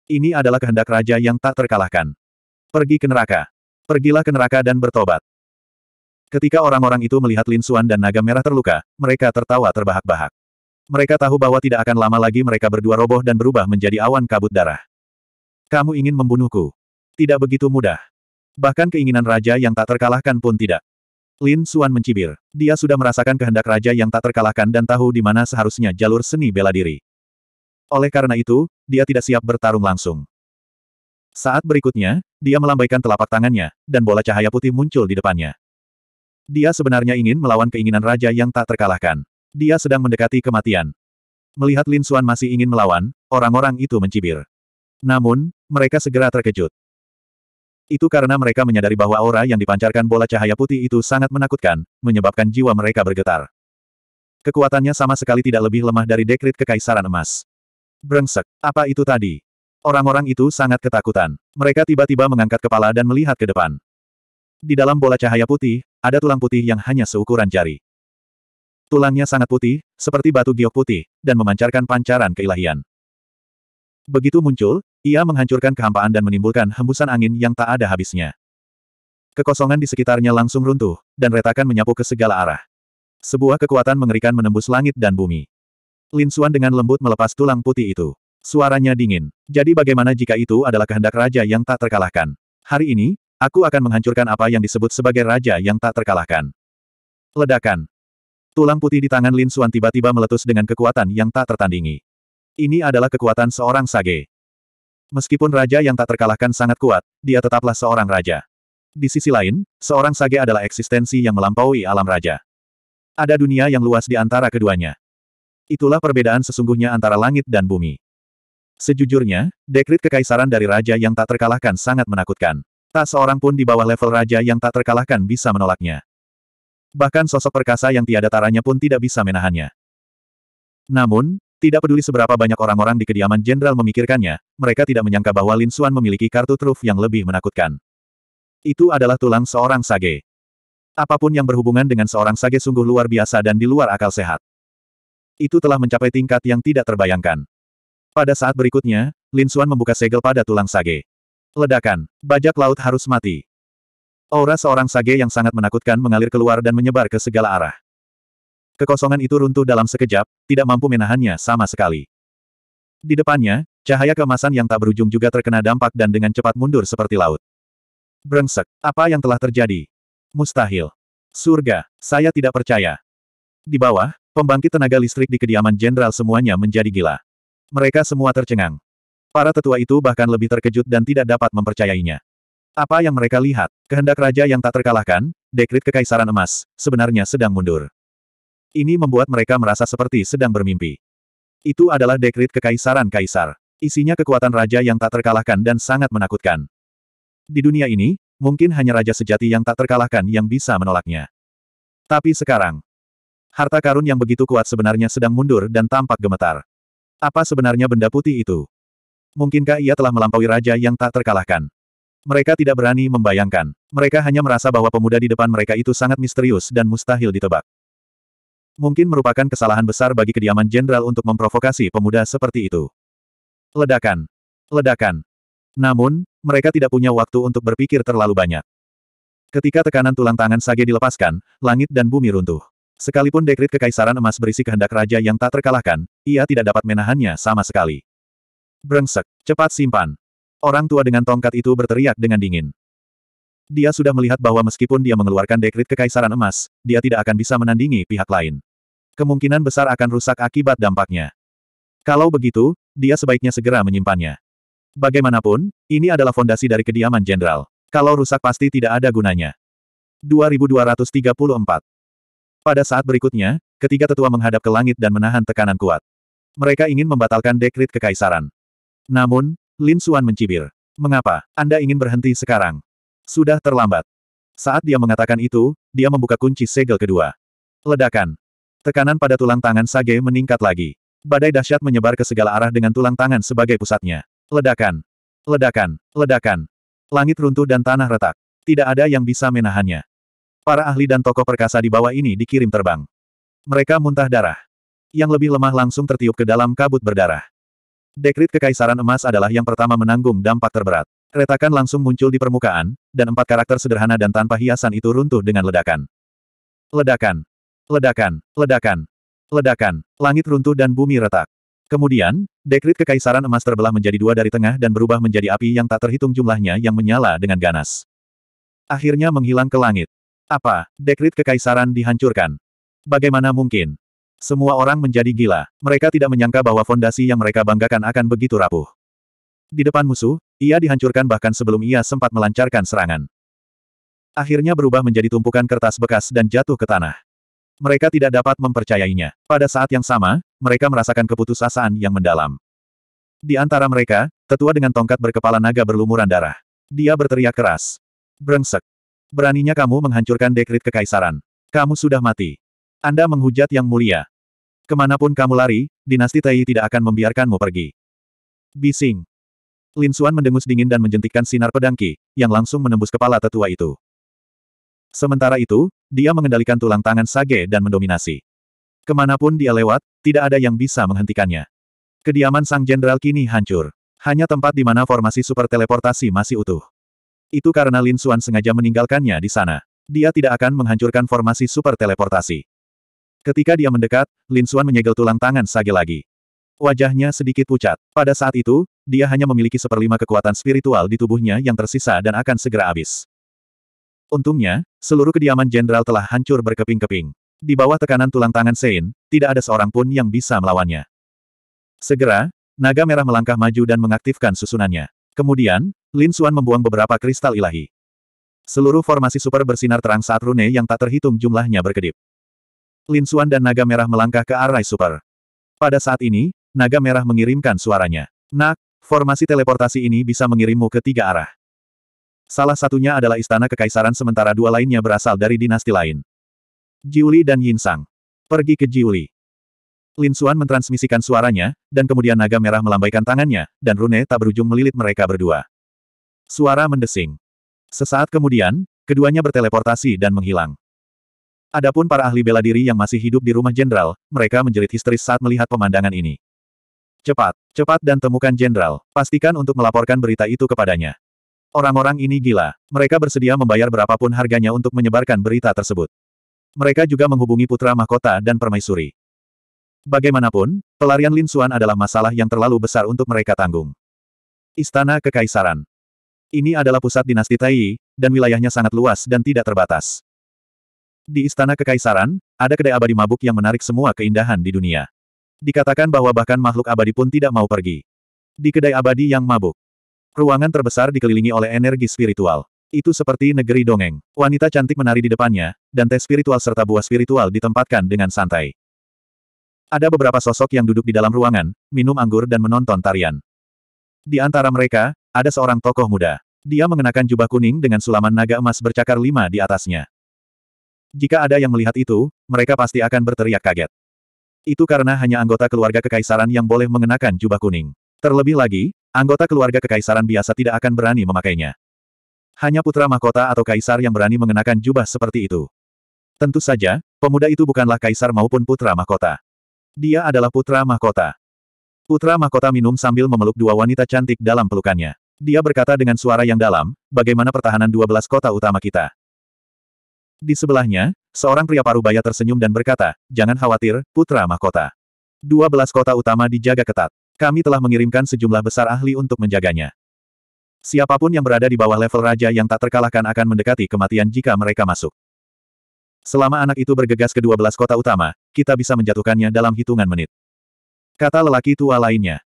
Ini adalah kehendak raja yang tak terkalahkan. Pergi ke neraka. Pergilah ke neraka dan bertobat. Ketika orang-orang itu melihat Lin Suan dan naga merah terluka, mereka tertawa terbahak-bahak. Mereka tahu bahwa tidak akan lama lagi mereka berdua roboh dan berubah menjadi awan kabut darah. Kamu ingin membunuhku? Tidak begitu mudah. Bahkan keinginan raja yang tak terkalahkan pun tidak. Lin Suan mencibir. Dia sudah merasakan kehendak raja yang tak terkalahkan dan tahu di mana seharusnya jalur seni bela diri. Oleh karena itu, dia tidak siap bertarung langsung. Saat berikutnya, dia melambaikan telapak tangannya, dan bola cahaya putih muncul di depannya. Dia sebenarnya ingin melawan keinginan raja yang tak terkalahkan. Dia sedang mendekati kematian. Melihat Lin Suan masih ingin melawan, orang-orang itu mencibir. Namun, mereka segera terkejut. Itu karena mereka menyadari bahwa aura yang dipancarkan bola cahaya putih itu sangat menakutkan, menyebabkan jiwa mereka bergetar. Kekuatannya sama sekali tidak lebih lemah dari dekrit kekaisaran emas. Brengsek, apa itu tadi? Orang-orang itu sangat ketakutan. Mereka tiba-tiba mengangkat kepala dan melihat ke depan. Di dalam bola cahaya putih, ada tulang putih yang hanya seukuran jari. Tulangnya sangat putih, seperti batu giok putih, dan memancarkan pancaran keilahian. Begitu muncul, ia menghancurkan kehampaan dan menimbulkan hembusan angin yang tak ada habisnya. Kekosongan di sekitarnya langsung runtuh, dan retakan menyapu ke segala arah. Sebuah kekuatan mengerikan menembus langit dan bumi. Lin Xuan dengan lembut melepas tulang putih itu. Suaranya dingin. Jadi bagaimana jika itu adalah kehendak raja yang tak terkalahkan? Hari ini, aku akan menghancurkan apa yang disebut sebagai raja yang tak terkalahkan. Ledakan. Tulang putih di tangan Lin Xuan tiba-tiba meletus dengan kekuatan yang tak tertandingi. Ini adalah kekuatan seorang sage. Meskipun raja yang tak terkalahkan sangat kuat, dia tetaplah seorang raja. Di sisi lain, seorang sage adalah eksistensi yang melampaui alam raja. Ada dunia yang luas di antara keduanya. Itulah perbedaan sesungguhnya antara langit dan bumi. Sejujurnya, dekrit kekaisaran dari raja yang tak terkalahkan sangat menakutkan. Tak seorang pun di bawah level raja yang tak terkalahkan bisa menolaknya. Bahkan sosok perkasa yang tiada taranya pun tidak bisa menahannya. Namun, tidak peduli seberapa banyak orang-orang di kediaman jenderal memikirkannya, mereka tidak menyangka bahwa Lin Xuan memiliki kartu truf yang lebih menakutkan. Itu adalah tulang seorang sage. Apapun yang berhubungan dengan seorang sage sungguh luar biasa dan di luar akal sehat. Itu telah mencapai tingkat yang tidak terbayangkan. Pada saat berikutnya, Lin Xuan membuka segel pada tulang sage. Ledakan, bajak laut harus mati. Aura seorang sage yang sangat menakutkan mengalir keluar dan menyebar ke segala arah. Kekosongan itu runtuh dalam sekejap, tidak mampu menahannya sama sekali. Di depannya, cahaya kemasan yang tak berujung juga terkena dampak dan dengan cepat mundur seperti laut. Brengsek, apa yang telah terjadi? Mustahil. Surga, saya tidak percaya. Di bawah, pembangkit tenaga listrik di kediaman jenderal semuanya menjadi gila. Mereka semua tercengang. Para tetua itu bahkan lebih terkejut dan tidak dapat mempercayainya. Apa yang mereka lihat? Kehendak raja yang tak terkalahkan, dekrit kekaisaran emas, sebenarnya sedang mundur. Ini membuat mereka merasa seperti sedang bermimpi. Itu adalah dekrit kekaisaran kaisar. Isinya kekuatan raja yang tak terkalahkan dan sangat menakutkan. Di dunia ini, mungkin hanya raja sejati yang tak terkalahkan yang bisa menolaknya. Tapi sekarang, harta karun yang begitu kuat sebenarnya sedang mundur dan tampak gemetar. Apa sebenarnya benda putih itu? Mungkinkah ia telah melampaui raja yang tak terkalahkan? Mereka tidak berani membayangkan. Mereka hanya merasa bahwa pemuda di depan mereka itu sangat misterius dan mustahil ditebak. Mungkin merupakan kesalahan besar bagi kediaman jenderal untuk memprovokasi pemuda seperti itu. Ledakan. Ledakan. Namun, mereka tidak punya waktu untuk berpikir terlalu banyak. Ketika tekanan tulang tangan Sage dilepaskan, langit dan bumi runtuh. Sekalipun dekrit kekaisaran emas berisi kehendak raja yang tak terkalahkan, ia tidak dapat menahannya sama sekali. Brengsek, cepat simpan. Orang tua dengan tongkat itu berteriak dengan dingin. Dia sudah melihat bahwa meskipun dia mengeluarkan dekrit kekaisaran emas, dia tidak akan bisa menandingi pihak lain. Kemungkinan besar akan rusak akibat dampaknya. Kalau begitu, dia sebaiknya segera menyimpannya. Bagaimanapun, ini adalah fondasi dari kediaman jenderal. Kalau rusak pasti tidak ada gunanya. 2234 Pada saat berikutnya, ketiga tetua menghadap ke langit dan menahan tekanan kuat. Mereka ingin membatalkan dekrit kekaisaran. Namun, Lin Xuan mencibir. Mengapa? Anda ingin berhenti sekarang? Sudah terlambat. Saat dia mengatakan itu, dia membuka kunci segel kedua. Ledakan. Tekanan pada tulang tangan Sage meningkat lagi. Badai dahsyat menyebar ke segala arah dengan tulang tangan sebagai pusatnya. Ledakan. Ledakan. Ledakan. Langit runtuh dan tanah retak. Tidak ada yang bisa menahannya. Para ahli dan tokoh perkasa di bawah ini dikirim terbang. Mereka muntah darah. Yang lebih lemah langsung tertiup ke dalam kabut berdarah. Dekrit Kekaisaran Emas adalah yang pertama menanggung dampak terberat. Retakan langsung muncul di permukaan, dan empat karakter sederhana dan tanpa hiasan itu runtuh dengan ledakan. Ledakan. Ledakan. Ledakan. Ledakan. Langit runtuh dan bumi retak. Kemudian, dekrit kekaisaran emas terbelah menjadi dua dari tengah dan berubah menjadi api yang tak terhitung jumlahnya yang menyala dengan ganas. Akhirnya menghilang ke langit. Apa? Dekrit kekaisaran dihancurkan. Bagaimana mungkin? Semua orang menjadi gila. Mereka tidak menyangka bahwa fondasi yang mereka banggakan akan begitu rapuh. Di depan musuh, ia dihancurkan bahkan sebelum ia sempat melancarkan serangan. Akhirnya berubah menjadi tumpukan kertas bekas dan jatuh ke tanah. Mereka tidak dapat mempercayainya. Pada saat yang sama, mereka merasakan keputusasaan yang mendalam. Di antara mereka, tetua dengan tongkat berkepala naga berlumuran darah. Dia berteriak keras. Brengsek. Beraninya kamu menghancurkan dekrit kekaisaran. Kamu sudah mati. Anda menghujat yang mulia. Kemanapun kamu lari, dinasti Tai tidak akan membiarkanmu pergi. Bising. Lin Xuan mendengus dingin dan menjentikkan sinar pedang Qi, yang langsung menembus kepala tetua itu. Sementara itu, dia mengendalikan tulang tangan Sage dan mendominasi. Kemanapun dia lewat, tidak ada yang bisa menghentikannya. Kediaman sang jenderal kini hancur. Hanya tempat di mana formasi super teleportasi masih utuh. Itu karena Lin Xuan sengaja meninggalkannya di sana. Dia tidak akan menghancurkan formasi super teleportasi. Ketika dia mendekat, Lin Xuan menyegel tulang tangan Sage lagi. Wajahnya sedikit pucat. Pada saat itu, dia hanya memiliki seperlima kekuatan spiritual di tubuhnya yang tersisa dan akan segera habis. Untungnya, seluruh kediaman jenderal telah hancur berkeping-keping. Di bawah tekanan tulang tangan Sein, tidak ada seorang pun yang bisa melawannya. Segera, naga merah melangkah maju dan mengaktifkan susunannya. Kemudian, Lin Suan membuang beberapa kristal ilahi. Seluruh formasi super bersinar terang saat rune yang tak terhitung jumlahnya berkedip. Lin Suan dan naga merah melangkah ke arai super. Pada saat ini, naga merah mengirimkan suaranya. Nak, formasi teleportasi ini bisa mengirimmu ke tiga arah. Salah satunya adalah istana kekaisaran sementara dua lainnya berasal dari dinasti lain. Jiuli dan Yinsang. Pergi ke Jiuli. Lin Xuan mentransmisikan suaranya, dan kemudian naga merah melambaikan tangannya, dan rune tak berujung melilit mereka berdua. Suara mendesing. Sesaat kemudian, keduanya berteleportasi dan menghilang. Adapun para ahli bela diri yang masih hidup di rumah jenderal, mereka menjerit histeris saat melihat pemandangan ini. Cepat, cepat dan temukan jenderal. Pastikan untuk melaporkan berita itu kepadanya. Orang-orang ini gila. Mereka bersedia membayar berapapun harganya untuk menyebarkan berita tersebut. Mereka juga menghubungi putra mahkota dan permaisuri. Bagaimanapun, pelarian Lin Xuan adalah masalah yang terlalu besar untuk mereka tanggung. Istana Kekaisaran. Ini adalah pusat dinasti Taiyi dan wilayahnya sangat luas dan tidak terbatas. Di Istana Kekaisaran, ada kedai abadi mabuk yang menarik semua keindahan di dunia. Dikatakan bahwa bahkan makhluk abadi pun tidak mau pergi. Di kedai abadi yang mabuk. Ruangan terbesar dikelilingi oleh energi spiritual. Itu seperti negeri dongeng. Wanita cantik menari di depannya, dan teh spiritual serta buah spiritual ditempatkan dengan santai. Ada beberapa sosok yang duduk di dalam ruangan, minum anggur dan menonton tarian. Di antara mereka, ada seorang tokoh muda. Dia mengenakan jubah kuning dengan sulaman naga emas bercakar lima di atasnya. Jika ada yang melihat itu, mereka pasti akan berteriak kaget. Itu karena hanya anggota keluarga kekaisaran yang boleh mengenakan jubah kuning. Terlebih lagi, anggota keluarga kekaisaran biasa tidak akan berani memakainya. Hanya putra mahkota atau kaisar yang berani mengenakan jubah seperti itu. Tentu saja, pemuda itu bukanlah kaisar maupun putra mahkota. Dia adalah putra mahkota. Putra mahkota minum sambil memeluk dua wanita cantik dalam pelukannya. Dia berkata dengan suara yang dalam, bagaimana pertahanan 12 kota utama kita. Di sebelahnya, Seorang pria paruh baya tersenyum dan berkata, jangan khawatir, putra mahkota. Dua belas kota utama dijaga ketat. Kami telah mengirimkan sejumlah besar ahli untuk menjaganya. Siapapun yang berada di bawah level raja yang tak terkalahkan akan mendekati kematian jika mereka masuk. Selama anak itu bergegas ke dua belas kota utama, kita bisa menjatuhkannya dalam hitungan menit. Kata lelaki tua lainnya.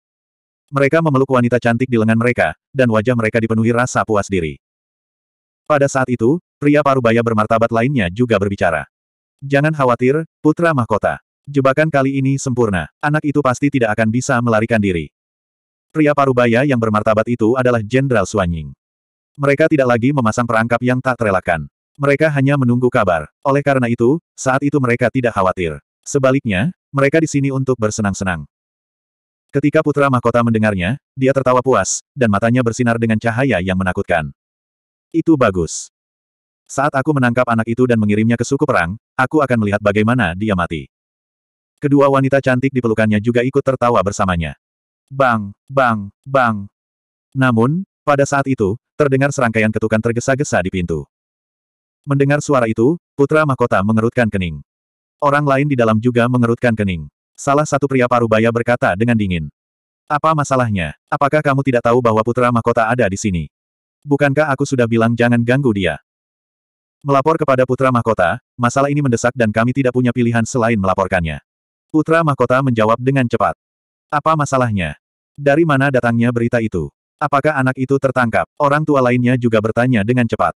Mereka memeluk wanita cantik di lengan mereka, dan wajah mereka dipenuhi rasa puas diri. Pada saat itu, Pria parubaya bermartabat lainnya juga berbicara. Jangan khawatir, putra mahkota. Jebakan kali ini sempurna. Anak itu pasti tidak akan bisa melarikan diri. Pria parubaya yang bermartabat itu adalah Jenderal Suanying. Mereka tidak lagi memasang perangkap yang tak terelakkan. Mereka hanya menunggu kabar. Oleh karena itu, saat itu mereka tidak khawatir. Sebaliknya, mereka di sini untuk bersenang-senang. Ketika putra mahkota mendengarnya, dia tertawa puas, dan matanya bersinar dengan cahaya yang menakutkan. Itu bagus. Saat aku menangkap anak itu dan mengirimnya ke suku perang, aku akan melihat bagaimana dia mati. Kedua wanita cantik di pelukannya juga ikut tertawa bersamanya. Bang, bang, bang. Namun, pada saat itu, terdengar serangkaian ketukan tergesa-gesa di pintu. Mendengar suara itu, putra mahkota mengerutkan kening. Orang lain di dalam juga mengerutkan kening. Salah satu pria parubaya berkata dengan dingin. Apa masalahnya? Apakah kamu tidak tahu bahwa putra mahkota ada di sini? Bukankah aku sudah bilang jangan ganggu dia? Melapor kepada Putra Mahkota, masalah ini mendesak dan kami tidak punya pilihan selain melaporkannya. Putra Mahkota menjawab dengan cepat. Apa masalahnya? Dari mana datangnya berita itu? Apakah anak itu tertangkap? Orang tua lainnya juga bertanya dengan cepat.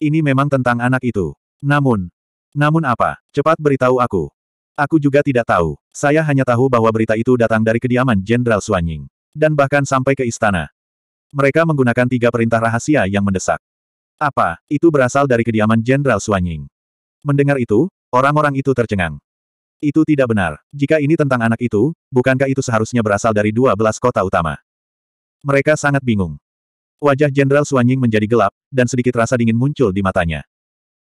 Ini memang tentang anak itu. Namun, namun apa? Cepat beritahu aku. Aku juga tidak tahu. Saya hanya tahu bahwa berita itu datang dari kediaman Jenderal Suanying. Dan bahkan sampai ke istana. Mereka menggunakan tiga perintah rahasia yang mendesak. Apa, itu berasal dari kediaman Jenderal Suanying. Mendengar itu, orang-orang itu tercengang. Itu tidak benar. Jika ini tentang anak itu, bukankah itu seharusnya berasal dari dua belas kota utama? Mereka sangat bingung. Wajah Jenderal Suanying menjadi gelap, dan sedikit rasa dingin muncul di matanya.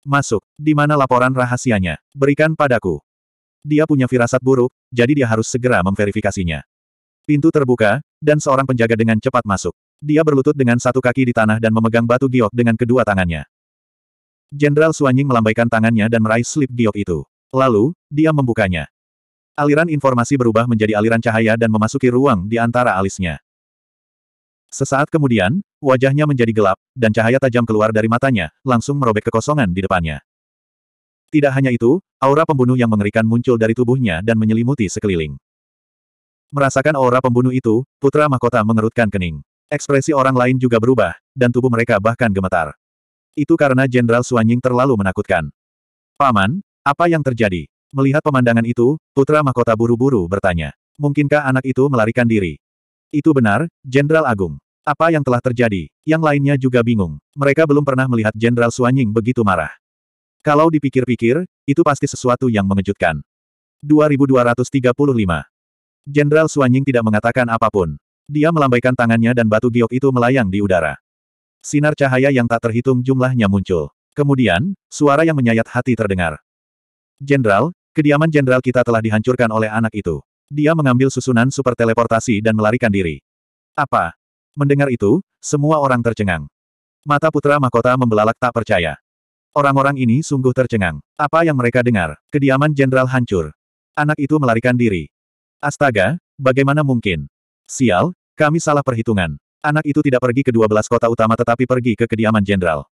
Masuk. Di mana laporan rahasianya? Berikan padaku. Dia punya firasat buruk, jadi dia harus segera memverifikasinya. Pintu terbuka, dan seorang penjaga dengan cepat masuk. Dia berlutut dengan satu kaki di tanah dan memegang batu giok dengan kedua tangannya. Jenderal Suanying melambaikan tangannya dan meraih slip giok itu. Lalu, dia membukanya. Aliran informasi berubah menjadi aliran cahaya dan memasuki ruang di antara alisnya. Sesaat kemudian, wajahnya menjadi gelap, dan cahaya tajam keluar dari matanya, langsung merobek kekosongan di depannya. Tidak hanya itu, aura pembunuh yang mengerikan muncul dari tubuhnya dan menyelimuti sekeliling. Merasakan aura pembunuh itu, putra mahkota mengerutkan kening. Ekspresi orang lain juga berubah, dan tubuh mereka bahkan gemetar. Itu karena Jenderal Suanying terlalu menakutkan. Paman, apa yang terjadi? Melihat pemandangan itu, putra mahkota buru-buru bertanya. Mungkinkah anak itu melarikan diri? Itu benar, Jenderal Agung. Apa yang telah terjadi? Yang lainnya juga bingung. Mereka belum pernah melihat Jenderal Suanying begitu marah. Kalau dipikir-pikir, itu pasti sesuatu yang mengejutkan. 2235 Jenderal Suanying tidak mengatakan apapun. Dia melambaikan tangannya dan batu giok itu melayang di udara. Sinar cahaya yang tak terhitung jumlahnya muncul. Kemudian, suara yang menyayat hati terdengar. Jenderal, kediaman jenderal kita telah dihancurkan oleh anak itu. Dia mengambil susunan super teleportasi dan melarikan diri. Apa? Mendengar itu, semua orang tercengang. Mata putra mahkota membelalak tak percaya. Orang-orang ini sungguh tercengang. Apa yang mereka dengar? Kediaman jenderal hancur. Anak itu melarikan diri. Astaga, bagaimana mungkin? Sial, kami salah perhitungan. Anak itu tidak pergi ke dua belas kota utama tetapi pergi ke kediaman jenderal.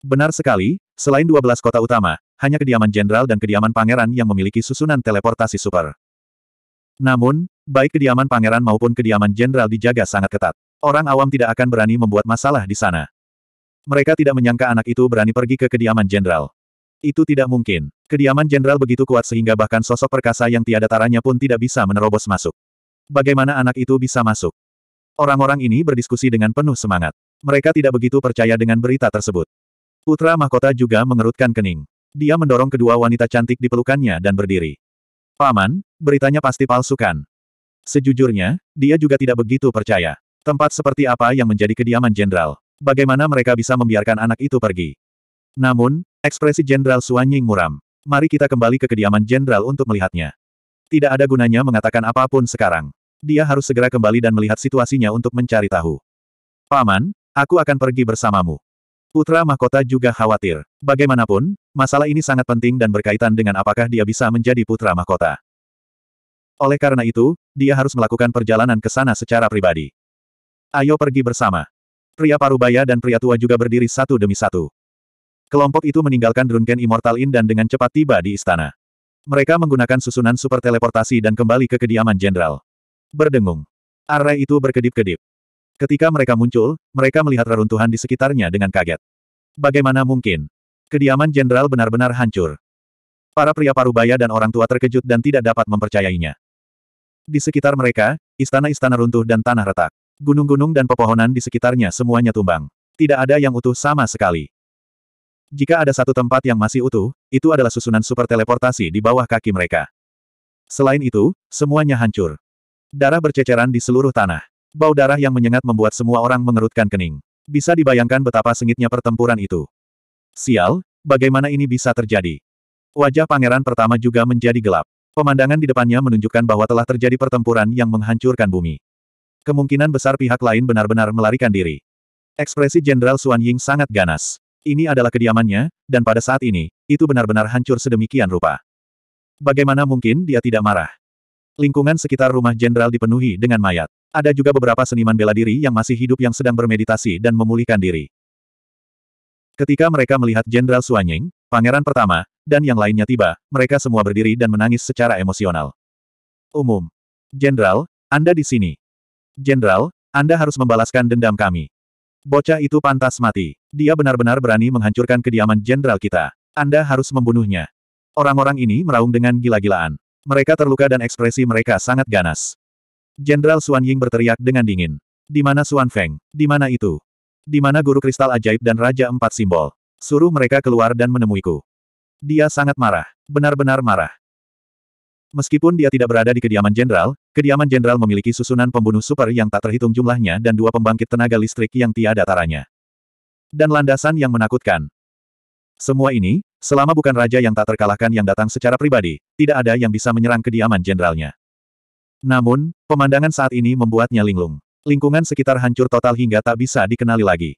Benar sekali, selain dua belas kota utama, hanya kediaman jenderal dan kediaman pangeran yang memiliki susunan teleportasi super. Namun, baik kediaman pangeran maupun kediaman jenderal dijaga sangat ketat. Orang awam tidak akan berani membuat masalah di sana. Mereka tidak menyangka anak itu berani pergi ke kediaman jenderal. Itu tidak mungkin. Kediaman jenderal begitu kuat sehingga bahkan sosok perkasa yang tiada taranya pun tidak bisa menerobos masuk. Bagaimana anak itu bisa masuk? Orang-orang ini berdiskusi dengan penuh semangat. Mereka tidak begitu percaya dengan berita tersebut. Putra mahkota juga mengerutkan kening. Dia mendorong kedua wanita cantik di pelukannya dan berdiri. Paman, beritanya pasti palsu kan? Sejujurnya, dia juga tidak begitu percaya. Tempat seperti apa yang menjadi kediaman jenderal? Bagaimana mereka bisa membiarkan anak itu pergi? Namun, ekspresi jenderal Suanying muram. Mari kita kembali ke kediaman jenderal untuk melihatnya. Tidak ada gunanya mengatakan apapun sekarang dia harus segera kembali dan melihat situasinya untuk mencari tahu. Paman, aku akan pergi bersamamu. Putra mahkota juga khawatir. Bagaimanapun, masalah ini sangat penting dan berkaitan dengan apakah dia bisa menjadi putra mahkota. Oleh karena itu, dia harus melakukan perjalanan ke sana secara pribadi. Ayo pergi bersama. Pria parubaya dan pria tua juga berdiri satu demi satu. Kelompok itu meninggalkan Drunken Immortal Inn dan dengan cepat tiba di istana. Mereka menggunakan susunan super teleportasi dan kembali ke kediaman jenderal. Berdengung. Arai itu berkedip-kedip. Ketika mereka muncul, mereka melihat reruntuhan di sekitarnya dengan kaget. Bagaimana mungkin? Kediaman jenderal benar-benar hancur. Para pria parubaya dan orang tua terkejut dan tidak dapat mempercayainya. Di sekitar mereka, istana-istana runtuh dan tanah retak. Gunung-gunung dan pepohonan di sekitarnya semuanya tumbang. Tidak ada yang utuh sama sekali. Jika ada satu tempat yang masih utuh, itu adalah susunan super teleportasi di bawah kaki mereka. Selain itu, semuanya hancur. Darah berceceran di seluruh tanah. Bau darah yang menyengat membuat semua orang mengerutkan kening. Bisa dibayangkan betapa sengitnya pertempuran itu. Sial, bagaimana ini bisa terjadi? Wajah pangeran pertama juga menjadi gelap. Pemandangan di depannya menunjukkan bahwa telah terjadi pertempuran yang menghancurkan bumi. Kemungkinan besar pihak lain benar-benar melarikan diri. Ekspresi Jenderal Suan Ying sangat ganas. Ini adalah kediamannya, dan pada saat ini, itu benar-benar hancur sedemikian rupa. Bagaimana mungkin dia tidak marah? Lingkungan sekitar rumah jenderal dipenuhi dengan mayat. Ada juga beberapa seniman bela diri yang masih hidup yang sedang bermeditasi dan memulihkan diri. Ketika mereka melihat Jenderal Suanying, pangeran pertama, dan yang lainnya tiba, mereka semua berdiri dan menangis secara emosional. Umum. Jenderal, Anda di sini. Jenderal, Anda harus membalaskan dendam kami. Bocah itu pantas mati. Dia benar-benar berani menghancurkan kediaman jenderal kita. Anda harus membunuhnya. Orang-orang ini meraung dengan gila-gilaan. Mereka terluka dan ekspresi mereka sangat ganas. Jenderal Xuan Ying berteriak dengan dingin. Di mana Suan Feng? Di mana itu? Di mana guru kristal ajaib dan raja empat simbol? Suruh mereka keluar dan menemuiku. Dia sangat marah. Benar-benar marah. Meskipun dia tidak berada di kediaman jenderal, kediaman jenderal memiliki susunan pembunuh super yang tak terhitung jumlahnya dan dua pembangkit tenaga listrik yang tiada taranya. Dan landasan yang menakutkan, semua ini, selama bukan raja yang tak terkalahkan yang datang secara pribadi, tidak ada yang bisa menyerang kediaman jenderalnya. Namun, pemandangan saat ini membuatnya linglung. Lingkungan sekitar hancur total hingga tak bisa dikenali lagi.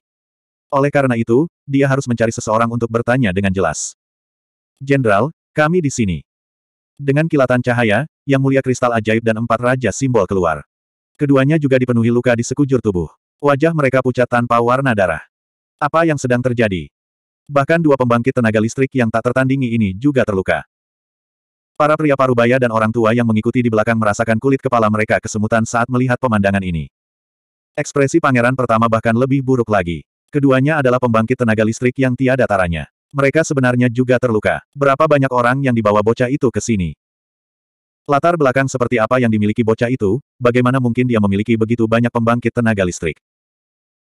Oleh karena itu, dia harus mencari seseorang untuk bertanya dengan jelas. Jenderal, kami di sini. Dengan kilatan cahaya, yang mulia kristal ajaib dan empat raja simbol keluar. Keduanya juga dipenuhi luka di sekujur tubuh. Wajah mereka pucat tanpa warna darah. Apa yang sedang terjadi? Bahkan dua pembangkit tenaga listrik yang tak tertandingi ini juga terluka. Para pria parubaya dan orang tua yang mengikuti di belakang merasakan kulit kepala mereka kesemutan saat melihat pemandangan ini. Ekspresi pangeran pertama bahkan lebih buruk lagi. Keduanya adalah pembangkit tenaga listrik yang tiada taranya. Mereka sebenarnya juga terluka. Berapa banyak orang yang dibawa bocah itu ke sini? Latar belakang seperti apa yang dimiliki bocah itu, bagaimana mungkin dia memiliki begitu banyak pembangkit tenaga listrik?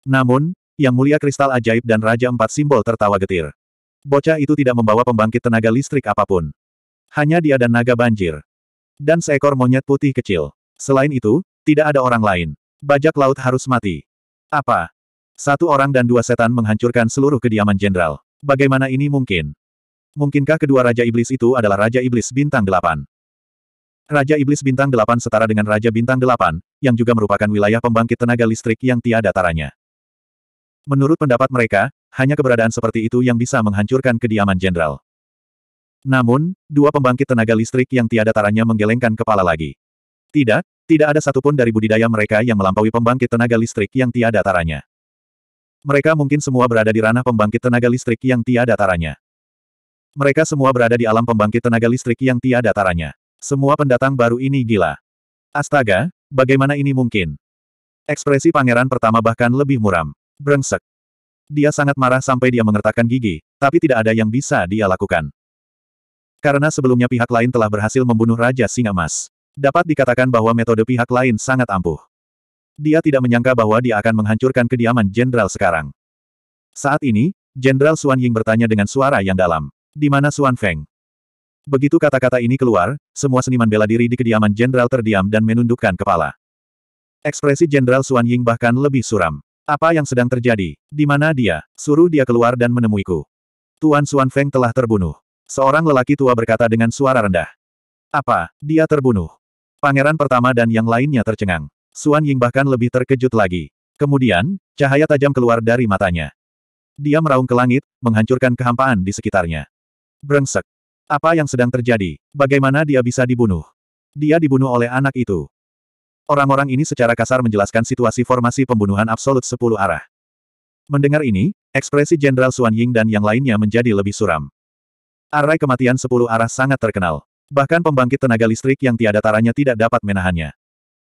Namun, yang mulia kristal ajaib dan Raja Empat Simbol tertawa getir. Bocah itu tidak membawa pembangkit tenaga listrik apapun. Hanya dia dan naga banjir. Dan seekor monyet putih kecil. Selain itu, tidak ada orang lain. Bajak laut harus mati. Apa? Satu orang dan dua setan menghancurkan seluruh kediaman jenderal. Bagaimana ini mungkin? Mungkinkah kedua Raja Iblis itu adalah Raja Iblis Bintang Delapan? Raja Iblis Bintang Delapan setara dengan Raja Bintang Delapan, yang juga merupakan wilayah pembangkit tenaga listrik yang tiada taranya. Menurut pendapat mereka, hanya keberadaan seperti itu yang bisa menghancurkan kediaman jenderal. Namun, dua pembangkit tenaga listrik yang tiada taranya menggelengkan kepala lagi. Tidak, tidak ada satupun dari budidaya mereka yang melampaui pembangkit tenaga listrik yang tiada taranya. Mereka mungkin semua berada di ranah pembangkit tenaga listrik yang tiada taranya. Mereka semua berada di alam pembangkit tenaga listrik yang tiada taranya. Semua pendatang baru ini gila. Astaga, bagaimana ini mungkin? Ekspresi pangeran pertama bahkan lebih muram. Brengsek. Dia sangat marah sampai dia mengertakkan gigi, tapi tidak ada yang bisa dia lakukan. Karena sebelumnya pihak lain telah berhasil membunuh Raja Singa Mas. Dapat dikatakan bahwa metode pihak lain sangat ampuh. Dia tidak menyangka bahwa dia akan menghancurkan kediaman Jenderal sekarang. Saat ini, Jenderal Suan Ying bertanya dengan suara yang dalam. Di mana Suan Feng? Begitu kata-kata ini keluar, semua seniman bela diri di kediaman Jenderal terdiam dan menundukkan kepala. Ekspresi Jenderal Suan Ying bahkan lebih suram. Apa yang sedang terjadi? Di mana dia? Suruh dia keluar dan menemuiku. Tuan Suan Feng telah terbunuh. Seorang lelaki tua berkata dengan suara rendah. Apa? Dia terbunuh. Pangeran pertama dan yang lainnya tercengang. Suan Ying bahkan lebih terkejut lagi. Kemudian, cahaya tajam keluar dari matanya. Dia meraung ke langit, menghancurkan kehampaan di sekitarnya. Brengsek. Apa yang sedang terjadi? Bagaimana dia bisa dibunuh? Dia dibunuh oleh anak itu. Orang-orang ini secara kasar menjelaskan situasi formasi pembunuhan absolut sepuluh arah. Mendengar ini, ekspresi Jenderal Suan Ying dan yang lainnya menjadi lebih suram. Arai kematian sepuluh arah sangat terkenal. Bahkan pembangkit tenaga listrik yang tiada taranya tidak dapat menahannya.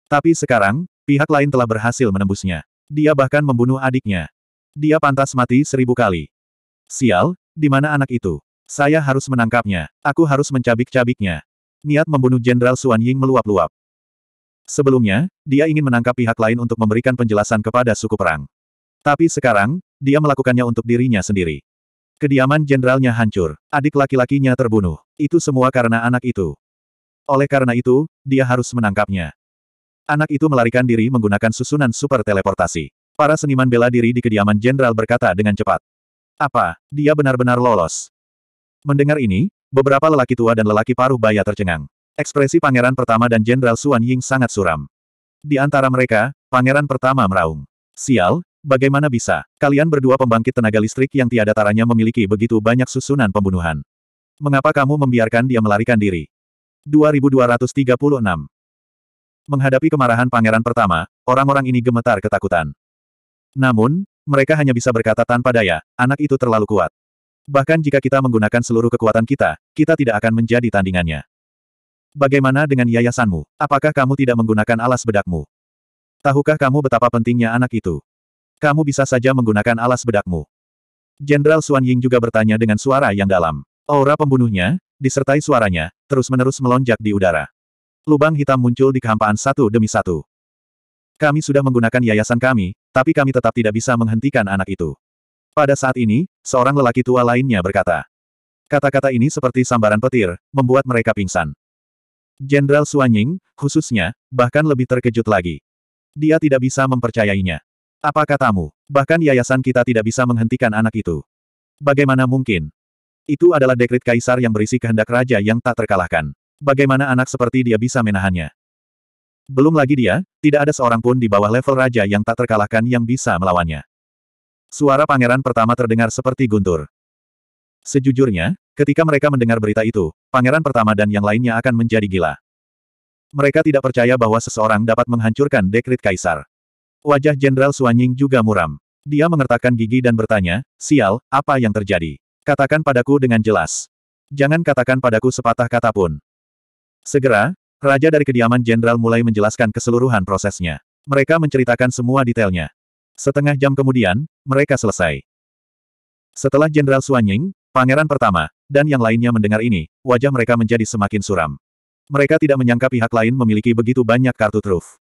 Tapi sekarang, pihak lain telah berhasil menembusnya. Dia bahkan membunuh adiknya. Dia pantas mati seribu kali. Sial, di mana anak itu? Saya harus menangkapnya. Aku harus mencabik-cabiknya. Niat membunuh Jenderal Suan Ying meluap-luap. Sebelumnya, dia ingin menangkap pihak lain untuk memberikan penjelasan kepada suku perang. Tapi sekarang, dia melakukannya untuk dirinya sendiri. Kediaman jenderalnya hancur, adik laki-lakinya terbunuh. Itu semua karena anak itu. Oleh karena itu, dia harus menangkapnya. Anak itu melarikan diri menggunakan susunan super teleportasi. Para seniman bela diri di kediaman jenderal berkata dengan cepat. Apa, dia benar-benar lolos? Mendengar ini, beberapa lelaki tua dan lelaki paruh baya tercengang. Ekspresi pangeran pertama dan Jenderal Suan Ying sangat suram. Di antara mereka, pangeran pertama meraung. Sial, bagaimana bisa? Kalian berdua pembangkit tenaga listrik yang tiada taranya memiliki begitu banyak susunan pembunuhan. Mengapa kamu membiarkan dia melarikan diri? 2236 Menghadapi kemarahan pangeran pertama, orang-orang ini gemetar ketakutan. Namun, mereka hanya bisa berkata tanpa daya, anak itu terlalu kuat. Bahkan jika kita menggunakan seluruh kekuatan kita, kita tidak akan menjadi tandingannya bagaimana dengan yayasanmu? Apakah kamu tidak menggunakan alas bedakmu? Tahukah kamu betapa pentingnya anak itu? Kamu bisa saja menggunakan alas bedakmu. Jenderal Suan Ying juga bertanya dengan suara yang dalam. Aura pembunuhnya, disertai suaranya, terus-menerus melonjak di udara. Lubang hitam muncul di kehampaan satu demi satu. Kami sudah menggunakan yayasan kami, tapi kami tetap tidak bisa menghentikan anak itu. Pada saat ini, seorang lelaki tua lainnya berkata. Kata-kata ini seperti sambaran petir, membuat mereka pingsan. Jenderal Suanying, khususnya, bahkan lebih terkejut lagi. Dia tidak bisa mempercayainya. Apa katamu? Bahkan yayasan kita tidak bisa menghentikan anak itu. Bagaimana mungkin? Itu adalah dekrit kaisar yang berisi kehendak raja yang tak terkalahkan. Bagaimana anak seperti dia bisa menahannya? Belum lagi dia, tidak ada seorang pun di bawah level raja yang tak terkalahkan yang bisa melawannya. Suara pangeran pertama terdengar seperti guntur. Sejujurnya, ketika mereka mendengar berita itu, pangeran pertama dan yang lainnya akan menjadi gila. Mereka tidak percaya bahwa seseorang dapat menghancurkan dekrit kaisar. Wajah Jenderal Suanying juga muram. Dia mengertakkan gigi dan bertanya, Sial, apa yang terjadi? Katakan padaku dengan jelas. Jangan katakan padaku sepatah kata pun. Segera, Raja dari kediaman jenderal mulai menjelaskan keseluruhan prosesnya. Mereka menceritakan semua detailnya. Setengah jam kemudian, mereka selesai. Setelah Jenderal Suanying, Pangeran pertama, dan yang lainnya mendengar ini, wajah mereka menjadi semakin suram. Mereka tidak menyangka pihak lain memiliki begitu banyak kartu truf.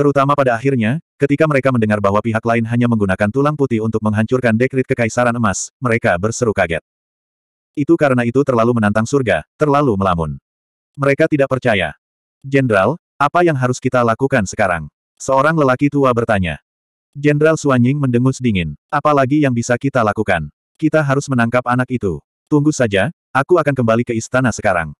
Terutama pada akhirnya, ketika mereka mendengar bahwa pihak lain hanya menggunakan tulang putih untuk menghancurkan dekrit kekaisaran emas, mereka berseru kaget. Itu karena itu terlalu menantang surga, terlalu melamun. Mereka tidak percaya. Jenderal, apa yang harus kita lakukan sekarang? Seorang lelaki tua bertanya. Jenderal Suanying mendengus dingin. Apalagi yang bisa kita lakukan? Kita harus menangkap anak itu. Tunggu saja, aku akan kembali ke istana sekarang.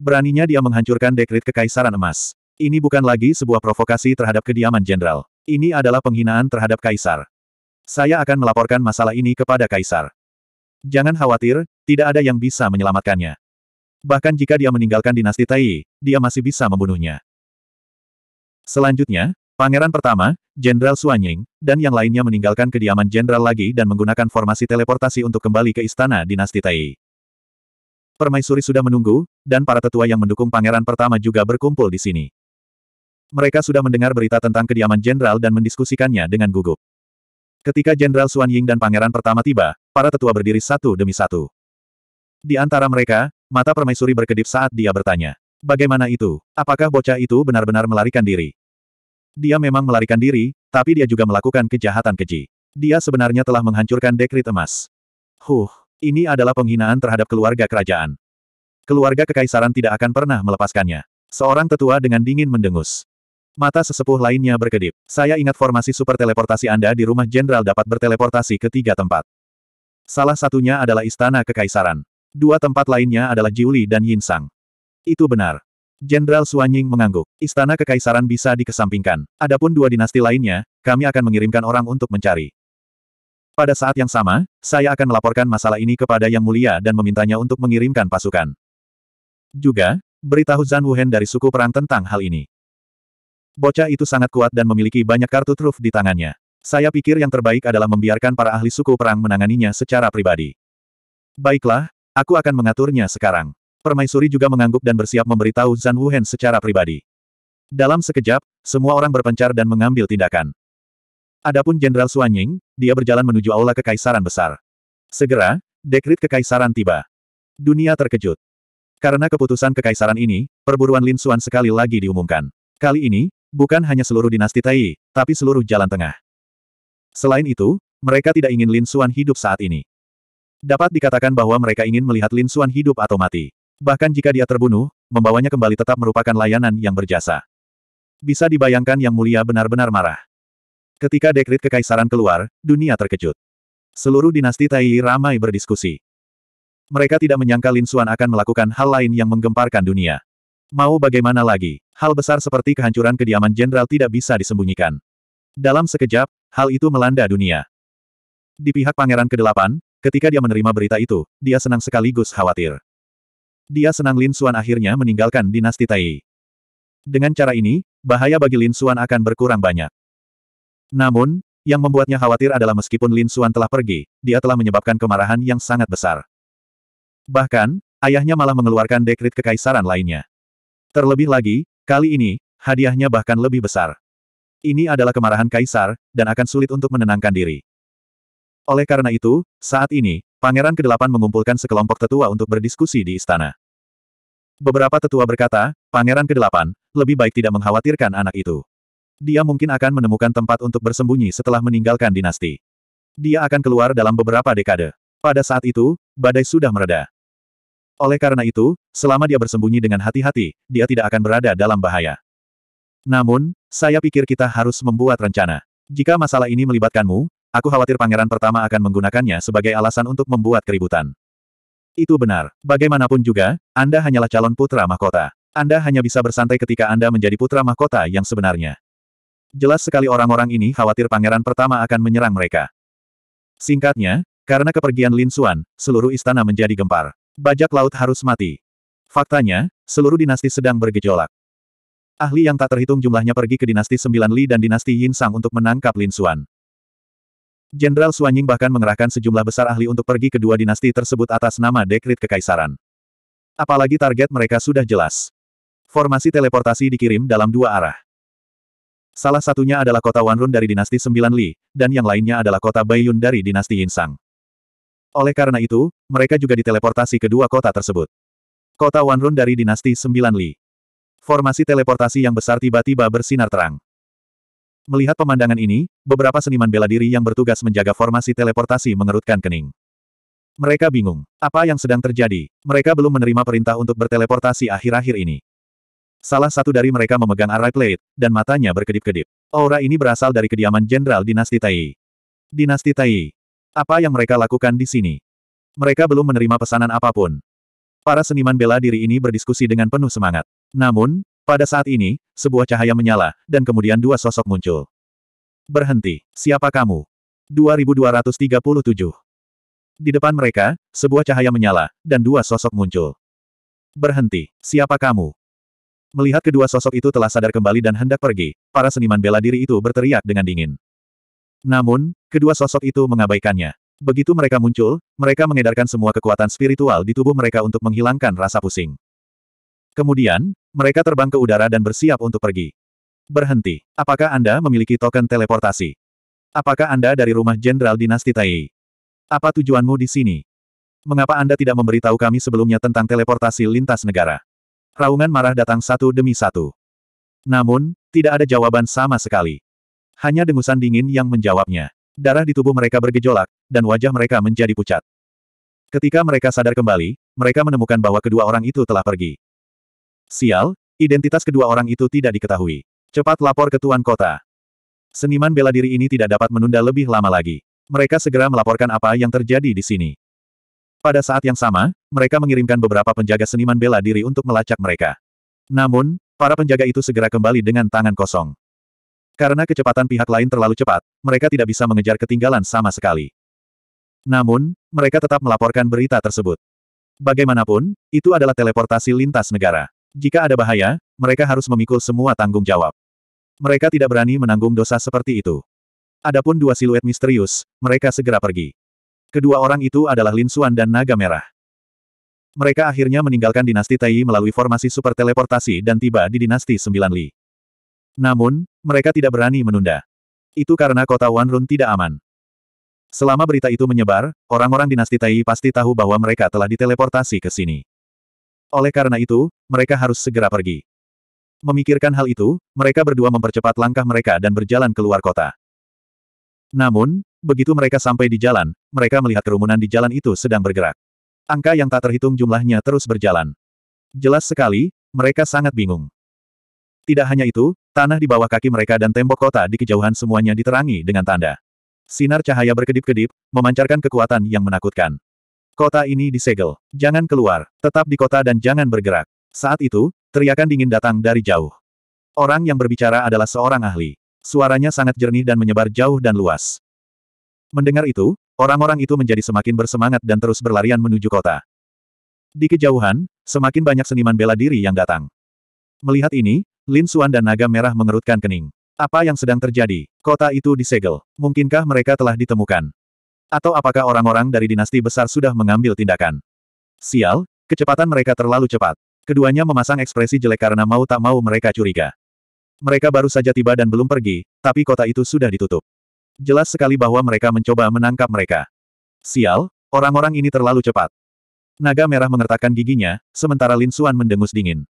Beraninya dia menghancurkan dekrit kekaisaran emas. Ini bukan lagi sebuah provokasi terhadap kediaman jenderal. Ini adalah penghinaan terhadap kaisar. Saya akan melaporkan masalah ini kepada kaisar. Jangan khawatir, tidak ada yang bisa menyelamatkannya. Bahkan jika dia meninggalkan dinasti Tai, dia masih bisa membunuhnya. Selanjutnya, pangeran pertama, Jenderal Suanying, dan yang lainnya meninggalkan kediaman jenderal lagi dan menggunakan formasi teleportasi untuk kembali ke istana dinasti Tai. Permaisuri sudah menunggu, dan para tetua yang mendukung pangeran pertama juga berkumpul di sini. Mereka sudah mendengar berita tentang kediaman jenderal dan mendiskusikannya dengan gugup. Ketika Jenderal Suanying dan pangeran pertama tiba, para tetua berdiri satu demi satu. Di antara mereka, mata permaisuri berkedip saat dia bertanya, Bagaimana itu? Apakah bocah itu benar-benar melarikan diri? Dia memang melarikan diri, tapi dia juga melakukan kejahatan keji. Dia sebenarnya telah menghancurkan dekrit emas. Huh, ini adalah penghinaan terhadap keluarga kerajaan. Keluarga kekaisaran tidak akan pernah melepaskannya. Seorang tetua dengan dingin mendengus. Mata sesepuh lainnya berkedip. Saya ingat formasi super teleportasi Anda di rumah jenderal dapat berteleportasi ke tiga tempat. Salah satunya adalah Istana Kekaisaran. Dua tempat lainnya adalah Jiuli dan Yinsang. Itu benar. Jenderal Suanying mengangguk. Istana Kekaisaran bisa dikesampingkan. Adapun dua dinasti lainnya, kami akan mengirimkan orang untuk mencari. Pada saat yang sama, saya akan melaporkan masalah ini kepada Yang Mulia dan memintanya untuk mengirimkan pasukan. Juga, beritahu Zan Wuhen dari suku perang tentang hal ini. Bocah itu sangat kuat dan memiliki banyak kartu truf di tangannya. Saya pikir yang terbaik adalah membiarkan para ahli suku perang menanganinya secara pribadi. Baiklah, aku akan mengaturnya sekarang. Permaisuri juga mengangguk dan bersiap memberitahu Zan Wuhan secara pribadi. Dalam sekejap, semua orang berpencar dan mengambil tindakan. Adapun Jenderal Suanying, dia berjalan menuju aula Kekaisaran Besar. Segera, dekrit Kekaisaran tiba. Dunia terkejut. Karena keputusan Kekaisaran ini, perburuan Lin Xuan sekali lagi diumumkan. Kali ini, bukan hanya seluruh dinasti Tai, tapi seluruh jalan tengah. Selain itu, mereka tidak ingin Lin Xuan hidup saat ini. Dapat dikatakan bahwa mereka ingin melihat Lin Xuan hidup atau mati. Bahkan jika dia terbunuh, membawanya kembali tetap merupakan layanan yang berjasa. Bisa dibayangkan yang mulia benar-benar marah. Ketika dekrit kekaisaran keluar, dunia terkejut. Seluruh dinasti Tai ramai berdiskusi. Mereka tidak menyangka Lin Xuan akan melakukan hal lain yang menggemparkan dunia. Mau bagaimana lagi, hal besar seperti kehancuran kediaman jenderal tidak bisa disembunyikan. Dalam sekejap, hal itu melanda dunia. Di pihak pangeran ke-8, ketika dia menerima berita itu, dia senang sekaligus khawatir dia senang Lin Xuan akhirnya meninggalkan dinasti Tai. Dengan cara ini, bahaya bagi Lin Xuan akan berkurang banyak. Namun, yang membuatnya khawatir adalah meskipun Lin Xuan telah pergi, dia telah menyebabkan kemarahan yang sangat besar. Bahkan, ayahnya malah mengeluarkan dekrit kekaisaran lainnya. Terlebih lagi, kali ini, hadiahnya bahkan lebih besar. Ini adalah kemarahan kaisar, dan akan sulit untuk menenangkan diri. Oleh karena itu, saat ini, Pangeran Kedelapan mengumpulkan sekelompok tetua untuk berdiskusi di istana. Beberapa tetua berkata, Pangeran ke-8, lebih baik tidak mengkhawatirkan anak itu. Dia mungkin akan menemukan tempat untuk bersembunyi setelah meninggalkan dinasti. Dia akan keluar dalam beberapa dekade. Pada saat itu, badai sudah mereda. Oleh karena itu, selama dia bersembunyi dengan hati-hati, dia tidak akan berada dalam bahaya. Namun, saya pikir kita harus membuat rencana. Jika masalah ini melibatkanmu, aku khawatir pangeran pertama akan menggunakannya sebagai alasan untuk membuat keributan. Itu benar. Bagaimanapun juga, Anda hanyalah calon putra mahkota. Anda hanya bisa bersantai ketika Anda menjadi putra mahkota yang sebenarnya. Jelas sekali orang-orang ini khawatir pangeran pertama akan menyerang mereka. Singkatnya, karena kepergian Lin Xuan, seluruh istana menjadi gempar. Bajak laut harus mati. Faktanya, seluruh dinasti sedang bergejolak. Ahli yang tak terhitung jumlahnya pergi ke dinasti Sembilan Li dan dinasti Yin Sang untuk menangkap Lin Xuan. Jenderal Suanying bahkan mengerahkan sejumlah besar ahli untuk pergi ke dua dinasti tersebut atas nama dekrit kekaisaran. Apalagi target mereka sudah jelas. Formasi teleportasi dikirim dalam dua arah. Salah satunya adalah kota Wanrun dari dinasti Sembilan Li, dan yang lainnya adalah kota Baiyun dari dinasti Yinsang. Oleh karena itu, mereka juga diteleportasi ke dua kota tersebut. Kota Wanrun dari dinasti Sembilan Li. Formasi teleportasi yang besar tiba-tiba bersinar terang. Melihat pemandangan ini, beberapa seniman bela diri yang bertugas menjaga formasi teleportasi mengerutkan kening. Mereka bingung. Apa yang sedang terjadi? Mereka belum menerima perintah untuk berteleportasi akhir-akhir ini. Salah satu dari mereka memegang array plate, dan matanya berkedip-kedip. Aura ini berasal dari kediaman Jenderal Dinasti Tai. Dinasti Tai. Apa yang mereka lakukan di sini? Mereka belum menerima pesanan apapun. Para seniman bela diri ini berdiskusi dengan penuh semangat. Namun, pada saat ini, sebuah cahaya menyala, dan kemudian dua sosok muncul. Berhenti, siapa kamu? 2237. Di depan mereka, sebuah cahaya menyala, dan dua sosok muncul. Berhenti, siapa kamu? Melihat kedua sosok itu telah sadar kembali dan hendak pergi, para seniman bela diri itu berteriak dengan dingin. Namun, kedua sosok itu mengabaikannya. Begitu mereka muncul, mereka mengedarkan semua kekuatan spiritual di tubuh mereka untuk menghilangkan rasa pusing. Kemudian, mereka terbang ke udara dan bersiap untuk pergi. Berhenti. Apakah Anda memiliki token teleportasi? Apakah Anda dari rumah Jenderal Dinasti Tai? Apa tujuanmu di sini? Mengapa Anda tidak memberitahu kami sebelumnya tentang teleportasi lintas negara? Raungan marah datang satu demi satu. Namun, tidak ada jawaban sama sekali. Hanya dengusan dingin yang menjawabnya. Darah di tubuh mereka bergejolak, dan wajah mereka menjadi pucat. Ketika mereka sadar kembali, mereka menemukan bahwa kedua orang itu telah pergi. Sial, identitas kedua orang itu tidak diketahui. Cepat lapor ke Tuan Kota. Seniman bela diri ini tidak dapat menunda lebih lama lagi. Mereka segera melaporkan apa yang terjadi di sini. Pada saat yang sama, mereka mengirimkan beberapa penjaga seniman bela diri untuk melacak mereka. Namun, para penjaga itu segera kembali dengan tangan kosong. Karena kecepatan pihak lain terlalu cepat, mereka tidak bisa mengejar ketinggalan sama sekali. Namun, mereka tetap melaporkan berita tersebut. Bagaimanapun, itu adalah teleportasi lintas negara. Jika ada bahaya, mereka harus memikul semua tanggung jawab. Mereka tidak berani menanggung dosa seperti itu. Adapun dua siluet misterius, mereka segera pergi. Kedua orang itu adalah Lin Xuan dan Naga Merah. Mereka akhirnya meninggalkan dinasti Tai melalui formasi super teleportasi dan tiba di dinasti Sembilan Li. Namun, mereka tidak berani menunda. Itu karena kota Wanrun tidak aman. Selama berita itu menyebar, orang-orang dinasti Tai pasti tahu bahwa mereka telah diteleportasi ke sini. Oleh karena itu, mereka harus segera pergi. Memikirkan hal itu, mereka berdua mempercepat langkah mereka dan berjalan keluar kota. Namun, begitu mereka sampai di jalan, mereka melihat kerumunan di jalan itu sedang bergerak. Angka yang tak terhitung jumlahnya terus berjalan. Jelas sekali, mereka sangat bingung. Tidak hanya itu, tanah di bawah kaki mereka dan tembok kota di kejauhan semuanya diterangi dengan tanda. Sinar cahaya berkedip-kedip, memancarkan kekuatan yang menakutkan. Kota ini disegel. Jangan keluar. Tetap di kota dan jangan bergerak. Saat itu, teriakan dingin datang dari jauh. Orang yang berbicara adalah seorang ahli. Suaranya sangat jernih dan menyebar jauh dan luas. Mendengar itu, orang-orang itu menjadi semakin bersemangat dan terus berlarian menuju kota. Di kejauhan, semakin banyak seniman bela diri yang datang. Melihat ini, Lin Suan dan Naga Merah mengerutkan kening. Apa yang sedang terjadi? Kota itu disegel. Mungkinkah mereka telah ditemukan? Atau apakah orang-orang dari dinasti besar sudah mengambil tindakan? Sial, kecepatan mereka terlalu cepat. Keduanya memasang ekspresi jelek karena mau tak mau mereka curiga. Mereka baru saja tiba dan belum pergi, tapi kota itu sudah ditutup. Jelas sekali bahwa mereka mencoba menangkap mereka. Sial, orang-orang ini terlalu cepat. Naga merah mengertakkan giginya, sementara Lin Suan mendengus dingin.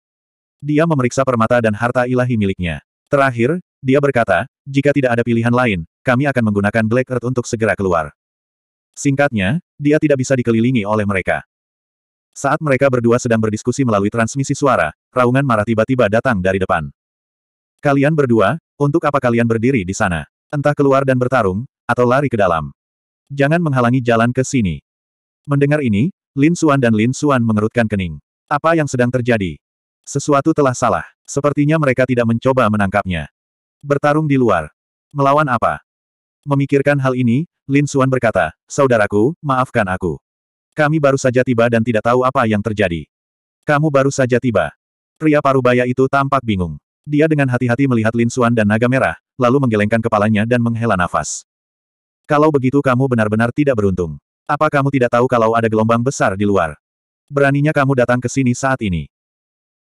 Dia memeriksa permata dan harta ilahi miliknya. Terakhir, dia berkata, jika tidak ada pilihan lain, kami akan menggunakan Black Earth untuk segera keluar. Singkatnya, dia tidak bisa dikelilingi oleh mereka. Saat mereka berdua sedang berdiskusi melalui transmisi suara, raungan marah tiba-tiba datang dari depan. Kalian berdua, untuk apa kalian berdiri di sana? Entah keluar dan bertarung, atau lari ke dalam. Jangan menghalangi jalan ke sini. Mendengar ini, Lin Suan dan Lin Suan mengerutkan kening. Apa yang sedang terjadi? Sesuatu telah salah. Sepertinya mereka tidak mencoba menangkapnya. Bertarung di luar. Melawan apa? Memikirkan hal ini, Lin Xuan berkata, Saudaraku, maafkan aku. Kami baru saja tiba dan tidak tahu apa yang terjadi. Kamu baru saja tiba. Pria parubaya itu tampak bingung. Dia dengan hati-hati melihat Lin Xuan dan naga merah, lalu menggelengkan kepalanya dan menghela nafas. Kalau begitu kamu benar-benar tidak beruntung. Apa kamu tidak tahu kalau ada gelombang besar di luar? Beraninya kamu datang ke sini saat ini.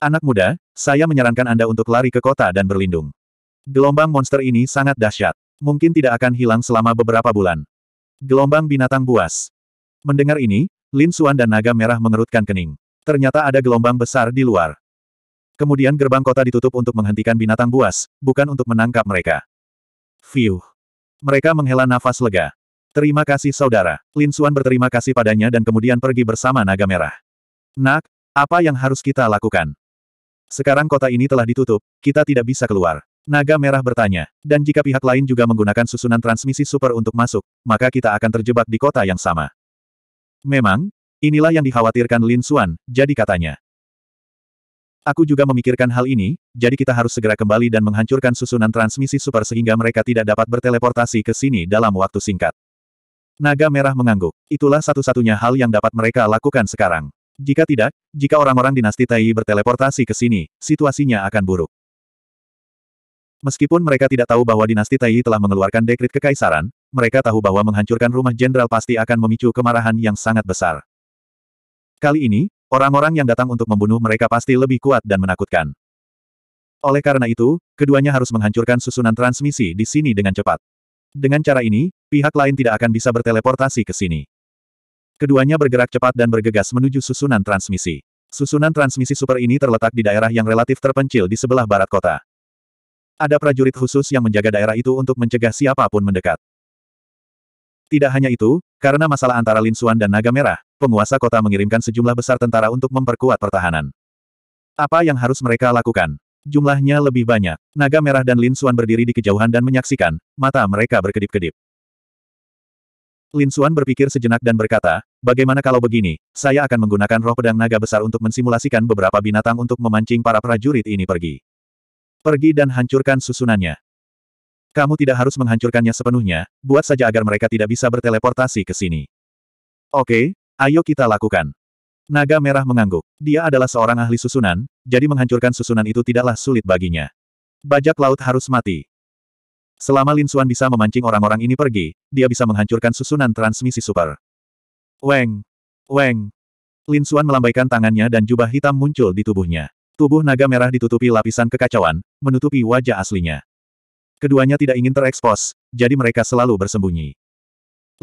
Anak muda, saya menyarankan Anda untuk lari ke kota dan berlindung. Gelombang monster ini sangat dahsyat. Mungkin tidak akan hilang selama beberapa bulan. Gelombang binatang buas. Mendengar ini, Lin Suan dan naga merah mengerutkan kening. Ternyata ada gelombang besar di luar. Kemudian gerbang kota ditutup untuk menghentikan binatang buas, bukan untuk menangkap mereka. Fiuh. Mereka menghela nafas lega. Terima kasih saudara. Lin Suan berterima kasih padanya dan kemudian pergi bersama naga merah. Nak, apa yang harus kita lakukan? Sekarang kota ini telah ditutup, kita tidak bisa keluar. Naga Merah bertanya, dan jika pihak lain juga menggunakan susunan transmisi super untuk masuk, maka kita akan terjebak di kota yang sama. Memang, inilah yang dikhawatirkan Lin Xuan, jadi katanya. Aku juga memikirkan hal ini, jadi kita harus segera kembali dan menghancurkan susunan transmisi super sehingga mereka tidak dapat berteleportasi ke sini dalam waktu singkat. Naga Merah mengangguk. Itulah satu-satunya hal yang dapat mereka lakukan sekarang. Jika tidak, jika orang-orang dinasti Tai berteleportasi ke sini, situasinya akan buruk. Meskipun mereka tidak tahu bahwa dinasti Taiyi telah mengeluarkan dekrit kekaisaran, mereka tahu bahwa menghancurkan rumah jenderal pasti akan memicu kemarahan yang sangat besar. Kali ini, orang-orang yang datang untuk membunuh mereka pasti lebih kuat dan menakutkan. Oleh karena itu, keduanya harus menghancurkan susunan transmisi di sini dengan cepat. Dengan cara ini, pihak lain tidak akan bisa berteleportasi ke sini. Keduanya bergerak cepat dan bergegas menuju susunan transmisi. Susunan transmisi super ini terletak di daerah yang relatif terpencil di sebelah barat kota. Ada prajurit khusus yang menjaga daerah itu untuk mencegah siapapun mendekat. Tidak hanya itu, karena masalah antara Lin Xuan dan Naga Merah, penguasa kota mengirimkan sejumlah besar tentara untuk memperkuat pertahanan. Apa yang harus mereka lakukan? Jumlahnya lebih banyak. Naga Merah dan Lin Xuan berdiri di kejauhan dan menyaksikan, mata mereka berkedip-kedip. Lin Xuan berpikir sejenak dan berkata, bagaimana kalau begini, saya akan menggunakan roh pedang naga besar untuk mensimulasikan beberapa binatang untuk memancing para prajurit ini pergi. Pergi dan hancurkan susunannya. Kamu tidak harus menghancurkannya sepenuhnya, buat saja agar mereka tidak bisa berteleportasi ke sini. Oke, ayo kita lakukan. Naga merah mengangguk. Dia adalah seorang ahli susunan, jadi menghancurkan susunan itu tidaklah sulit baginya. Bajak laut harus mati. Selama Lin Suan bisa memancing orang-orang ini pergi, dia bisa menghancurkan susunan transmisi super. Weng! Weng! Lin Suan melambaikan tangannya dan jubah hitam muncul di tubuhnya. Tubuh naga merah ditutupi lapisan kekacauan, menutupi wajah aslinya. Keduanya tidak ingin terekspos, jadi mereka selalu bersembunyi.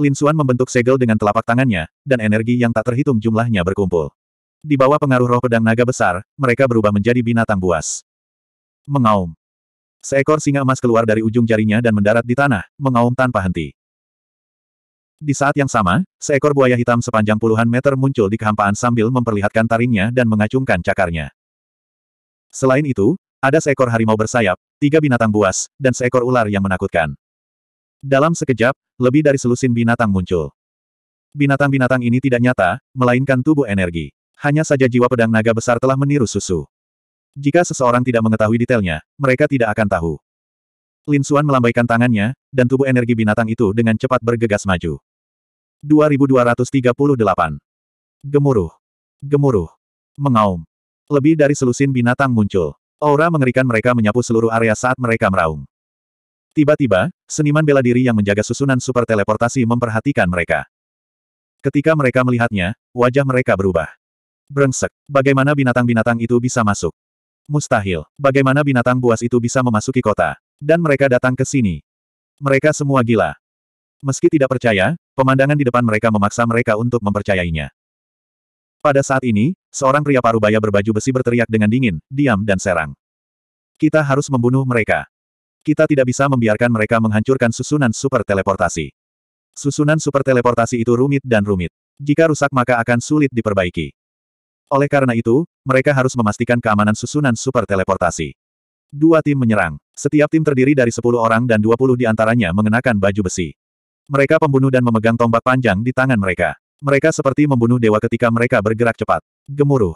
Lin Xuan membentuk segel dengan telapak tangannya, dan energi yang tak terhitung jumlahnya berkumpul. Di bawah pengaruh roh pedang naga besar, mereka berubah menjadi binatang buas. Mengaum. Seekor singa emas keluar dari ujung jarinya dan mendarat di tanah, mengaum tanpa henti. Di saat yang sama, seekor buaya hitam sepanjang puluhan meter muncul di kehampaan sambil memperlihatkan taringnya dan mengacungkan cakarnya. Selain itu, ada seekor harimau bersayap, tiga binatang buas, dan seekor ular yang menakutkan. Dalam sekejap, lebih dari selusin binatang muncul. Binatang-binatang ini tidak nyata, melainkan tubuh energi. Hanya saja jiwa pedang naga besar telah meniru susu. Jika seseorang tidak mengetahui detailnya, mereka tidak akan tahu. Lin Suan melambaikan tangannya, dan tubuh energi binatang itu dengan cepat bergegas maju. 2238. Gemuruh. Gemuruh. Mengaum. Lebih dari selusin binatang muncul. Aura mengerikan mereka menyapu seluruh area saat mereka meraung. Tiba-tiba, seniman bela diri yang menjaga susunan super teleportasi memperhatikan mereka. Ketika mereka melihatnya, wajah mereka berubah. Brengsek, bagaimana binatang-binatang itu bisa masuk? Mustahil, bagaimana binatang buas itu bisa memasuki kota? Dan mereka datang ke sini. Mereka semua gila. Meski tidak percaya, pemandangan di depan mereka memaksa mereka untuk mempercayainya. Pada saat ini, Seorang pria paruh baya berbaju besi berteriak dengan dingin, diam dan serang. Kita harus membunuh mereka. Kita tidak bisa membiarkan mereka menghancurkan susunan super teleportasi. Susunan super teleportasi itu rumit dan rumit. Jika rusak maka akan sulit diperbaiki. Oleh karena itu, mereka harus memastikan keamanan susunan super teleportasi. Dua tim menyerang. Setiap tim terdiri dari 10 orang dan 20 di antaranya mengenakan baju besi. Mereka pembunuh dan memegang tombak panjang di tangan mereka. Mereka seperti membunuh dewa ketika mereka bergerak cepat. Gemuruh.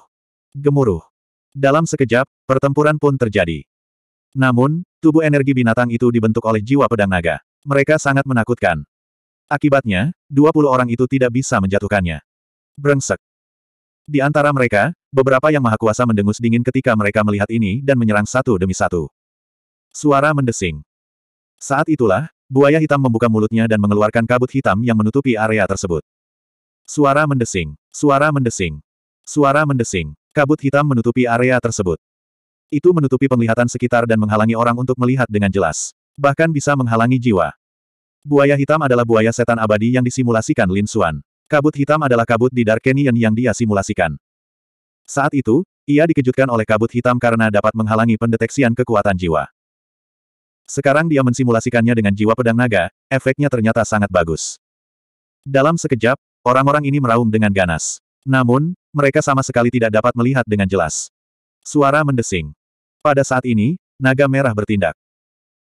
Gemuruh. Dalam sekejap, pertempuran pun terjadi. Namun, tubuh energi binatang itu dibentuk oleh jiwa pedang naga. Mereka sangat menakutkan. Akibatnya, 20 orang itu tidak bisa menjatuhkannya. Brengsek. Di antara mereka, beberapa yang maha kuasa mendengus dingin ketika mereka melihat ini dan menyerang satu demi satu. Suara mendesing. Saat itulah, buaya hitam membuka mulutnya dan mengeluarkan kabut hitam yang menutupi area tersebut. Suara mendesing. Suara mendesing. Suara mendesing. Kabut hitam menutupi area tersebut. Itu menutupi penglihatan sekitar dan menghalangi orang untuk melihat dengan jelas. Bahkan bisa menghalangi jiwa. Buaya hitam adalah buaya setan abadi yang disimulasikan Lin Xuan. Kabut hitam adalah kabut di Dark Canyon yang dia simulasikan. Saat itu, ia dikejutkan oleh kabut hitam karena dapat menghalangi pendeteksian kekuatan jiwa. Sekarang dia mensimulasikannya dengan jiwa pedang naga, efeknya ternyata sangat bagus. Dalam sekejap, Orang-orang ini meraung dengan ganas. Namun, mereka sama sekali tidak dapat melihat dengan jelas. Suara mendesing. Pada saat ini, naga merah bertindak.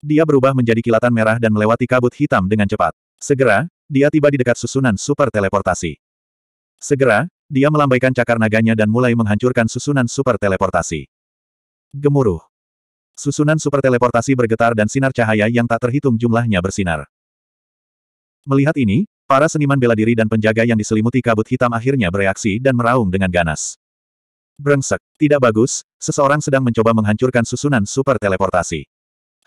Dia berubah menjadi kilatan merah dan melewati kabut hitam dengan cepat. Segera, dia tiba di dekat susunan super teleportasi. Segera, dia melambaikan cakar naganya dan mulai menghancurkan susunan super teleportasi. Gemuruh. Susunan super teleportasi bergetar dan sinar cahaya yang tak terhitung jumlahnya bersinar. Melihat ini, Para seniman bela diri dan penjaga yang diselimuti kabut hitam akhirnya bereaksi dan meraung dengan ganas. Brengsek, tidak bagus, seseorang sedang mencoba menghancurkan susunan super teleportasi.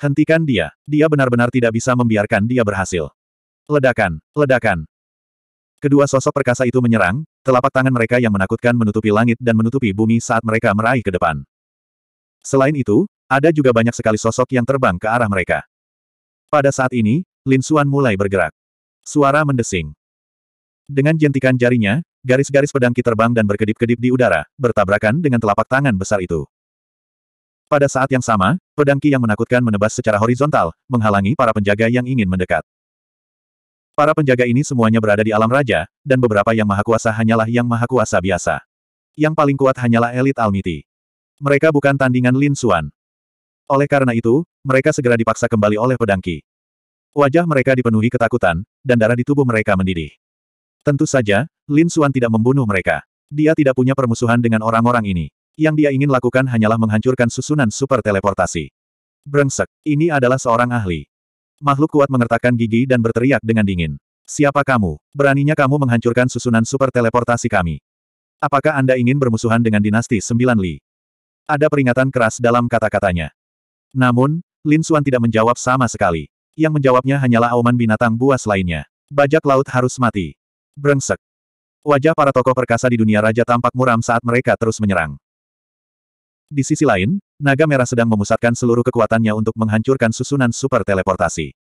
Hentikan dia, dia benar-benar tidak bisa membiarkan dia berhasil. Ledakan, ledakan. Kedua sosok perkasa itu menyerang, telapak tangan mereka yang menakutkan menutupi langit dan menutupi bumi saat mereka meraih ke depan. Selain itu, ada juga banyak sekali sosok yang terbang ke arah mereka. Pada saat ini, Lin Suan mulai bergerak. Suara mendesing. Dengan jentikan jarinya, garis-garis pedangki terbang dan berkedip-kedip di udara, bertabrakan dengan telapak tangan besar itu. Pada saat yang sama, pedangki yang menakutkan menebas secara horizontal, menghalangi para penjaga yang ingin mendekat. Para penjaga ini semuanya berada di alam raja, dan beberapa yang maha kuasa hanyalah yang maha kuasa biasa. Yang paling kuat hanyalah elit Almiti. Mereka bukan tandingan Lin Suan. Oleh karena itu, mereka segera dipaksa kembali oleh pedangki. Wajah mereka dipenuhi ketakutan, dan darah di tubuh mereka mendidih. Tentu saja, Lin Xuan tidak membunuh mereka. Dia tidak punya permusuhan dengan orang-orang ini. Yang dia ingin lakukan hanyalah menghancurkan susunan super teleportasi. Brengsek, ini adalah seorang ahli. Makhluk kuat mengertakkan gigi dan berteriak dengan dingin. Siapa kamu? Beraninya kamu menghancurkan susunan super teleportasi kami. Apakah Anda ingin bermusuhan dengan dinasti Sembilan Li? Ada peringatan keras dalam kata-katanya. Namun, Lin Xuan tidak menjawab sama sekali yang menjawabnya hanyalah auman binatang buas lainnya. Bajak laut harus mati. Brengsek. Wajah para tokoh perkasa di dunia raja tampak muram saat mereka terus menyerang. Di sisi lain, naga merah sedang memusatkan seluruh kekuatannya untuk menghancurkan susunan super teleportasi.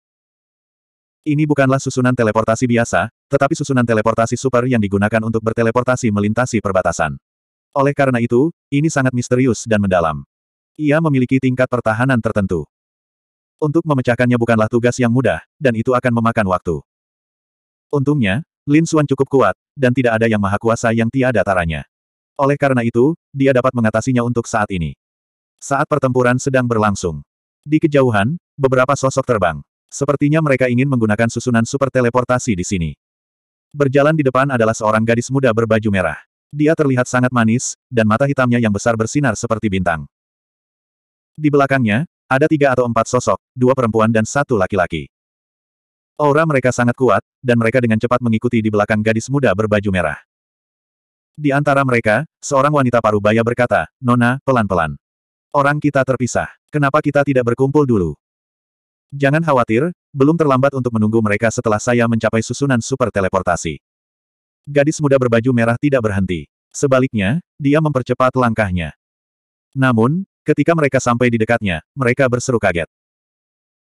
Ini bukanlah susunan teleportasi biasa, tetapi susunan teleportasi super yang digunakan untuk berteleportasi melintasi perbatasan. Oleh karena itu, ini sangat misterius dan mendalam. Ia memiliki tingkat pertahanan tertentu. Untuk memecahkannya bukanlah tugas yang mudah, dan itu akan memakan waktu. Untungnya, Lin Xuan cukup kuat, dan tidak ada yang maha kuasa yang tiada taranya. Oleh karena itu, dia dapat mengatasinya untuk saat ini. Saat pertempuran sedang berlangsung. Di kejauhan, beberapa sosok terbang. Sepertinya mereka ingin menggunakan susunan super teleportasi di sini. Berjalan di depan adalah seorang gadis muda berbaju merah. Dia terlihat sangat manis, dan mata hitamnya yang besar bersinar seperti bintang. Di belakangnya, ada tiga atau empat sosok, dua perempuan dan satu laki-laki. Aura mereka sangat kuat, dan mereka dengan cepat mengikuti di belakang gadis muda berbaju merah. Di antara mereka, seorang wanita paruh baya berkata, Nona, pelan-pelan. Orang kita terpisah. Kenapa kita tidak berkumpul dulu? Jangan khawatir, belum terlambat untuk menunggu mereka setelah saya mencapai susunan super teleportasi. Gadis muda berbaju merah tidak berhenti. Sebaliknya, dia mempercepat langkahnya. Namun, Ketika mereka sampai di dekatnya, mereka berseru kaget.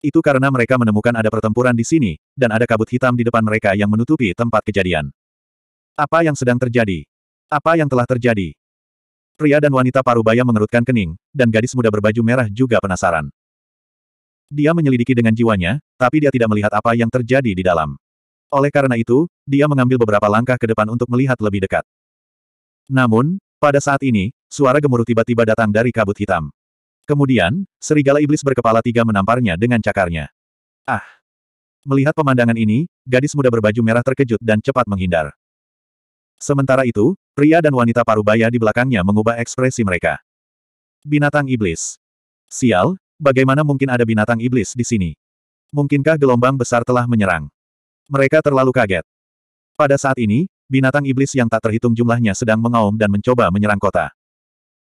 Itu karena mereka menemukan ada pertempuran di sini, dan ada kabut hitam di depan mereka yang menutupi tempat kejadian. Apa yang sedang terjadi? Apa yang telah terjadi? Pria dan wanita parubaya mengerutkan kening, dan gadis muda berbaju merah juga penasaran. Dia menyelidiki dengan jiwanya, tapi dia tidak melihat apa yang terjadi di dalam. Oleh karena itu, dia mengambil beberapa langkah ke depan untuk melihat lebih dekat. Namun, pada saat ini, suara gemuruh tiba-tiba datang dari kabut hitam. Kemudian, serigala iblis berkepala tiga menamparnya dengan cakarnya. Ah! Melihat pemandangan ini, gadis muda berbaju merah terkejut dan cepat menghindar. Sementara itu, pria dan wanita parubaya di belakangnya mengubah ekspresi mereka. Binatang iblis. Sial, bagaimana mungkin ada binatang iblis di sini? Mungkinkah gelombang besar telah menyerang? Mereka terlalu kaget. Pada saat ini, binatang iblis yang tak terhitung jumlahnya sedang mengaum dan mencoba menyerang kota.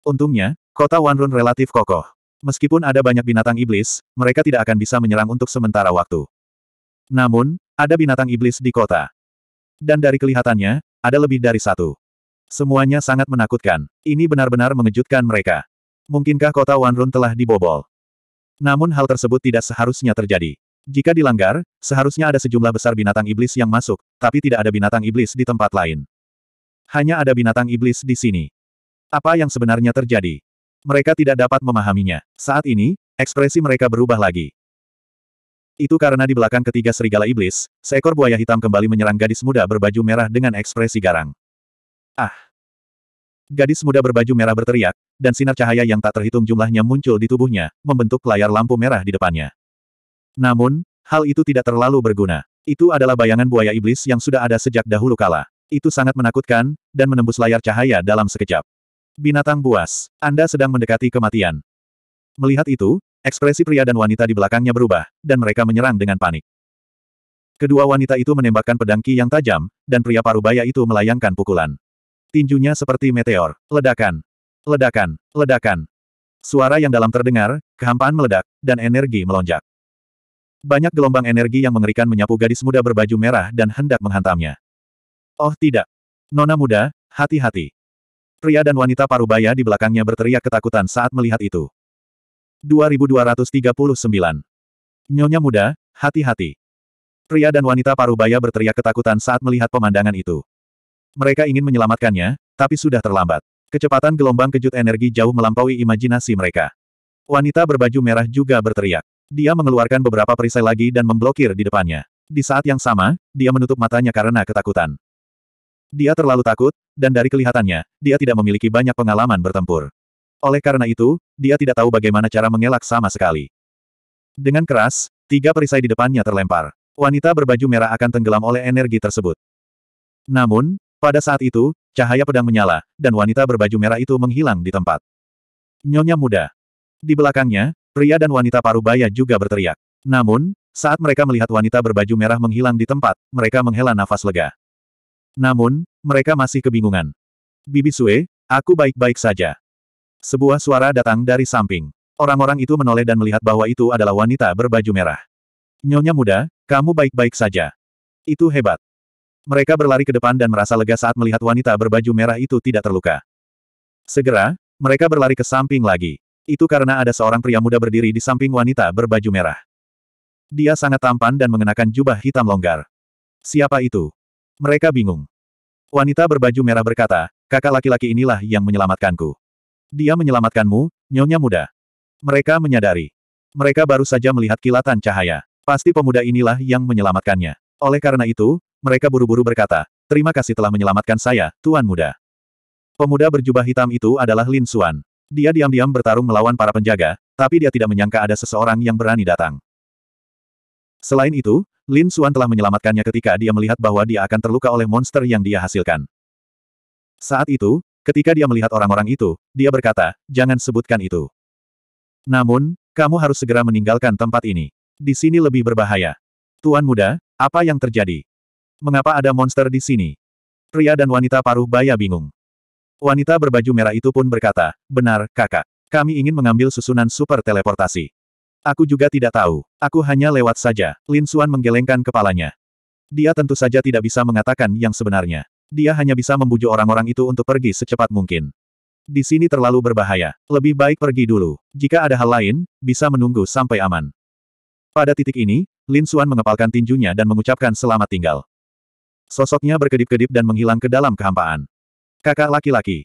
Untungnya, kota Wanrun relatif kokoh. Meskipun ada banyak binatang iblis, mereka tidak akan bisa menyerang untuk sementara waktu. Namun, ada binatang iblis di kota. Dan dari kelihatannya, ada lebih dari satu. Semuanya sangat menakutkan. Ini benar-benar mengejutkan mereka. Mungkinkah kota Wanrun telah dibobol? Namun hal tersebut tidak seharusnya terjadi. Jika dilanggar, seharusnya ada sejumlah besar binatang iblis yang masuk, tapi tidak ada binatang iblis di tempat lain. Hanya ada binatang iblis di sini. Apa yang sebenarnya terjadi? Mereka tidak dapat memahaminya. Saat ini, ekspresi mereka berubah lagi. Itu karena di belakang ketiga serigala iblis, seekor buaya hitam kembali menyerang gadis muda berbaju merah dengan ekspresi garang. Ah! Gadis muda berbaju merah berteriak, dan sinar cahaya yang tak terhitung jumlahnya muncul di tubuhnya, membentuk layar lampu merah di depannya. Namun, hal itu tidak terlalu berguna. Itu adalah bayangan buaya iblis yang sudah ada sejak dahulu kala. Itu sangat menakutkan, dan menembus layar cahaya dalam sekejap. Binatang buas, Anda sedang mendekati kematian. Melihat itu, ekspresi pria dan wanita di belakangnya berubah, dan mereka menyerang dengan panik. Kedua wanita itu menembakkan pedang ki yang tajam, dan pria parubaya itu melayangkan pukulan. Tinjunya seperti meteor, ledakan, ledakan, ledakan. Suara yang dalam terdengar, kehampaan meledak, dan energi melonjak. Banyak gelombang energi yang mengerikan menyapu gadis muda berbaju merah dan hendak menghantamnya. Oh tidak. Nona muda, hati-hati. Pria dan wanita parubaya di belakangnya berteriak ketakutan saat melihat itu. 2239. Nyonya muda, hati-hati. Pria dan wanita parubaya berteriak ketakutan saat melihat pemandangan itu. Mereka ingin menyelamatkannya, tapi sudah terlambat. Kecepatan gelombang kejut energi jauh melampaui imajinasi mereka. Wanita berbaju merah juga berteriak. Dia mengeluarkan beberapa perisai lagi dan memblokir di depannya. Di saat yang sama, dia menutup matanya karena ketakutan. Dia terlalu takut, dan dari kelihatannya, dia tidak memiliki banyak pengalaman bertempur. Oleh karena itu, dia tidak tahu bagaimana cara mengelak sama sekali. Dengan keras, tiga perisai di depannya terlempar. Wanita berbaju merah akan tenggelam oleh energi tersebut. Namun, pada saat itu, cahaya pedang menyala, dan wanita berbaju merah itu menghilang di tempat. Nyonya muda. Di belakangnya, Pria dan wanita parubaya juga berteriak. Namun, saat mereka melihat wanita berbaju merah menghilang di tempat, mereka menghela nafas lega. Namun, mereka masih kebingungan. Bibi Sue, aku baik-baik saja. Sebuah suara datang dari samping. Orang-orang itu menoleh dan melihat bahwa itu adalah wanita berbaju merah. Nyonya muda, kamu baik-baik saja. Itu hebat. Mereka berlari ke depan dan merasa lega saat melihat wanita berbaju merah itu tidak terluka. Segera, mereka berlari ke samping lagi. Itu karena ada seorang pria muda berdiri di samping wanita berbaju merah. Dia sangat tampan dan mengenakan jubah hitam longgar. Siapa itu? Mereka bingung. Wanita berbaju merah berkata, kakak laki-laki inilah yang menyelamatkanku. Dia menyelamatkanmu, nyonya muda. Mereka menyadari. Mereka baru saja melihat kilatan cahaya. Pasti pemuda inilah yang menyelamatkannya. Oleh karena itu, mereka buru-buru berkata, terima kasih telah menyelamatkan saya, tuan muda. Pemuda berjubah hitam itu adalah Lin Xuan. Dia diam-diam bertarung melawan para penjaga, tapi dia tidak menyangka ada seseorang yang berani datang. Selain itu, Lin Xuan telah menyelamatkannya ketika dia melihat bahwa dia akan terluka oleh monster yang dia hasilkan. Saat itu, ketika dia melihat orang-orang itu, dia berkata, jangan sebutkan itu. Namun, kamu harus segera meninggalkan tempat ini. Di sini lebih berbahaya. Tuan muda, apa yang terjadi? Mengapa ada monster di sini? Pria dan wanita paruh baya bingung. Wanita berbaju merah itu pun berkata, benar, kakak. Kami ingin mengambil susunan super teleportasi. Aku juga tidak tahu. Aku hanya lewat saja. Lin Suan menggelengkan kepalanya. Dia tentu saja tidak bisa mengatakan yang sebenarnya. Dia hanya bisa membujuk orang-orang itu untuk pergi secepat mungkin. Di sini terlalu berbahaya. Lebih baik pergi dulu. Jika ada hal lain, bisa menunggu sampai aman. Pada titik ini, Lin Suan mengepalkan tinjunya dan mengucapkan selamat tinggal. Sosoknya berkedip-kedip dan menghilang ke dalam kehampaan. Kakak laki-laki.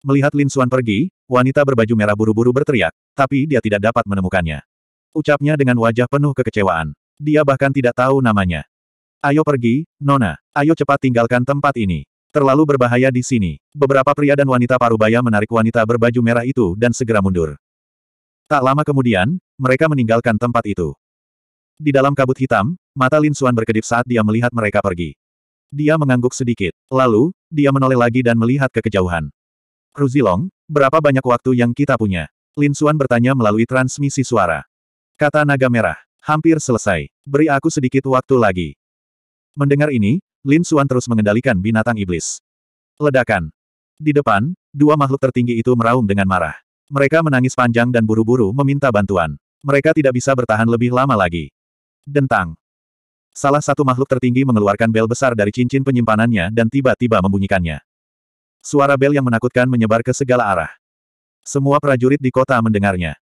Melihat Lin Suan pergi, wanita berbaju merah buru-buru berteriak, tapi dia tidak dapat menemukannya. Ucapnya dengan wajah penuh kekecewaan. Dia bahkan tidak tahu namanya. Ayo pergi, Nona. Ayo cepat tinggalkan tempat ini. Terlalu berbahaya di sini. Beberapa pria dan wanita parubaya menarik wanita berbaju merah itu dan segera mundur. Tak lama kemudian, mereka meninggalkan tempat itu. Di dalam kabut hitam, mata Lin Suan berkedip saat dia melihat mereka pergi. Dia mengangguk sedikit. Lalu, dia menoleh lagi dan melihat ke kejauhan. Ruzilong, berapa banyak waktu yang kita punya? Lin Xuan bertanya melalui transmisi suara. Kata naga merah, hampir selesai. Beri aku sedikit waktu lagi. Mendengar ini, Lin Xuan terus mengendalikan binatang iblis. Ledakan. Di depan, dua makhluk tertinggi itu meraung dengan marah. Mereka menangis panjang dan buru-buru meminta bantuan. Mereka tidak bisa bertahan lebih lama lagi. Dentang. Salah satu makhluk tertinggi mengeluarkan bel besar dari cincin penyimpanannya dan tiba-tiba membunyikannya. Suara bel yang menakutkan menyebar ke segala arah. Semua prajurit di kota mendengarnya.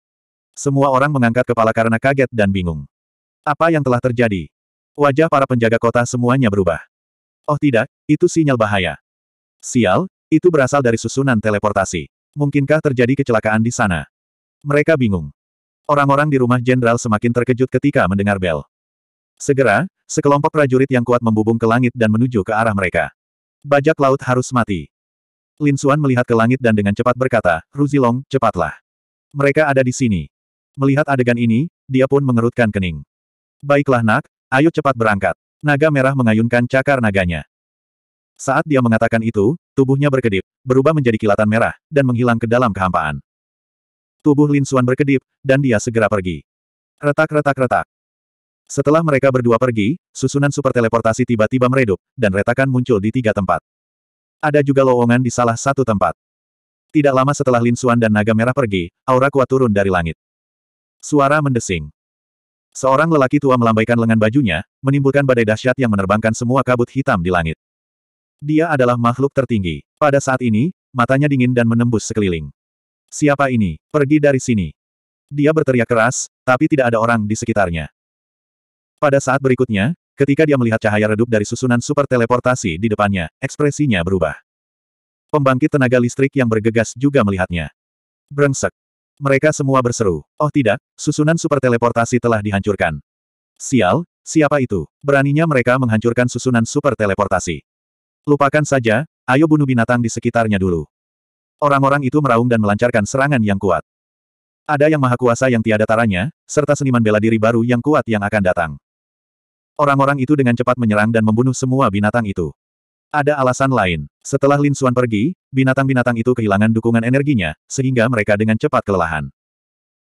Semua orang mengangkat kepala karena kaget dan bingung. Apa yang telah terjadi? Wajah para penjaga kota semuanya berubah. Oh tidak, itu sinyal bahaya. Sial, itu berasal dari susunan teleportasi. Mungkinkah terjadi kecelakaan di sana? Mereka bingung. Orang-orang di rumah jenderal semakin terkejut ketika mendengar bel. Segera, sekelompok prajurit yang kuat membubung ke langit dan menuju ke arah mereka. Bajak laut harus mati. Lin Xuan melihat ke langit dan dengan cepat berkata, Ruzilong, cepatlah. Mereka ada di sini. Melihat adegan ini, dia pun mengerutkan kening. Baiklah nak, ayo cepat berangkat. Naga merah mengayunkan cakar naganya. Saat dia mengatakan itu, tubuhnya berkedip, berubah menjadi kilatan merah, dan menghilang ke dalam kehampaan. Tubuh Lin Xuan berkedip, dan dia segera pergi. Retak-retak-retak. Setelah mereka berdua pergi, susunan super teleportasi tiba-tiba meredup, dan retakan muncul di tiga tempat. Ada juga lowongan di salah satu tempat. Tidak lama setelah Lin Xuan dan Naga Merah pergi, aura kuat turun dari langit. Suara mendesing. Seorang lelaki tua melambaikan lengan bajunya, menimbulkan badai dahsyat yang menerbangkan semua kabut hitam di langit. Dia adalah makhluk tertinggi. Pada saat ini, matanya dingin dan menembus sekeliling. Siapa ini? Pergi dari sini. Dia berteriak keras, tapi tidak ada orang di sekitarnya. Pada saat berikutnya, ketika dia melihat cahaya redup dari susunan super teleportasi di depannya, ekspresinya berubah. Pembangkit tenaga listrik yang bergegas juga melihatnya. Brengsek. Mereka semua berseru, oh tidak, susunan super teleportasi telah dihancurkan. Sial, siapa itu? Beraninya mereka menghancurkan susunan super teleportasi. Lupakan saja, ayo bunuh binatang di sekitarnya dulu. Orang-orang itu meraung dan melancarkan serangan yang kuat. Ada yang maha kuasa yang tiada taranya, serta seniman bela diri baru yang kuat yang akan datang. Orang-orang itu dengan cepat menyerang dan membunuh semua binatang itu. Ada alasan lain. Setelah Lin Xuan pergi, binatang-binatang itu kehilangan dukungan energinya, sehingga mereka dengan cepat kelelahan.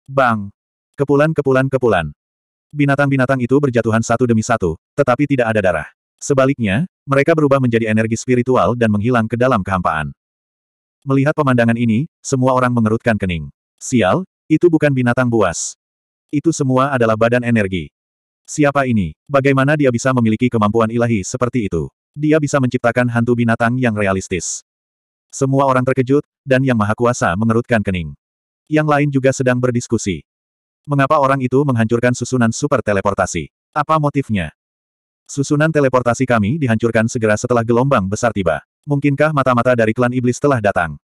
Bang! Kepulan kepulan kepulan. Binatang-binatang itu berjatuhan satu demi satu, tetapi tidak ada darah. Sebaliknya, mereka berubah menjadi energi spiritual dan menghilang ke dalam kehampaan. Melihat pemandangan ini, semua orang mengerutkan kening. Sial, itu bukan binatang buas. Itu semua adalah badan energi. Siapa ini? Bagaimana dia bisa memiliki kemampuan ilahi seperti itu? Dia bisa menciptakan hantu binatang yang realistis. Semua orang terkejut, dan Yang Maha Kuasa mengerutkan kening. Yang lain juga sedang berdiskusi. Mengapa orang itu menghancurkan susunan super teleportasi? Apa motifnya? Susunan teleportasi kami dihancurkan segera setelah gelombang besar tiba. Mungkinkah mata-mata dari klan iblis telah datang?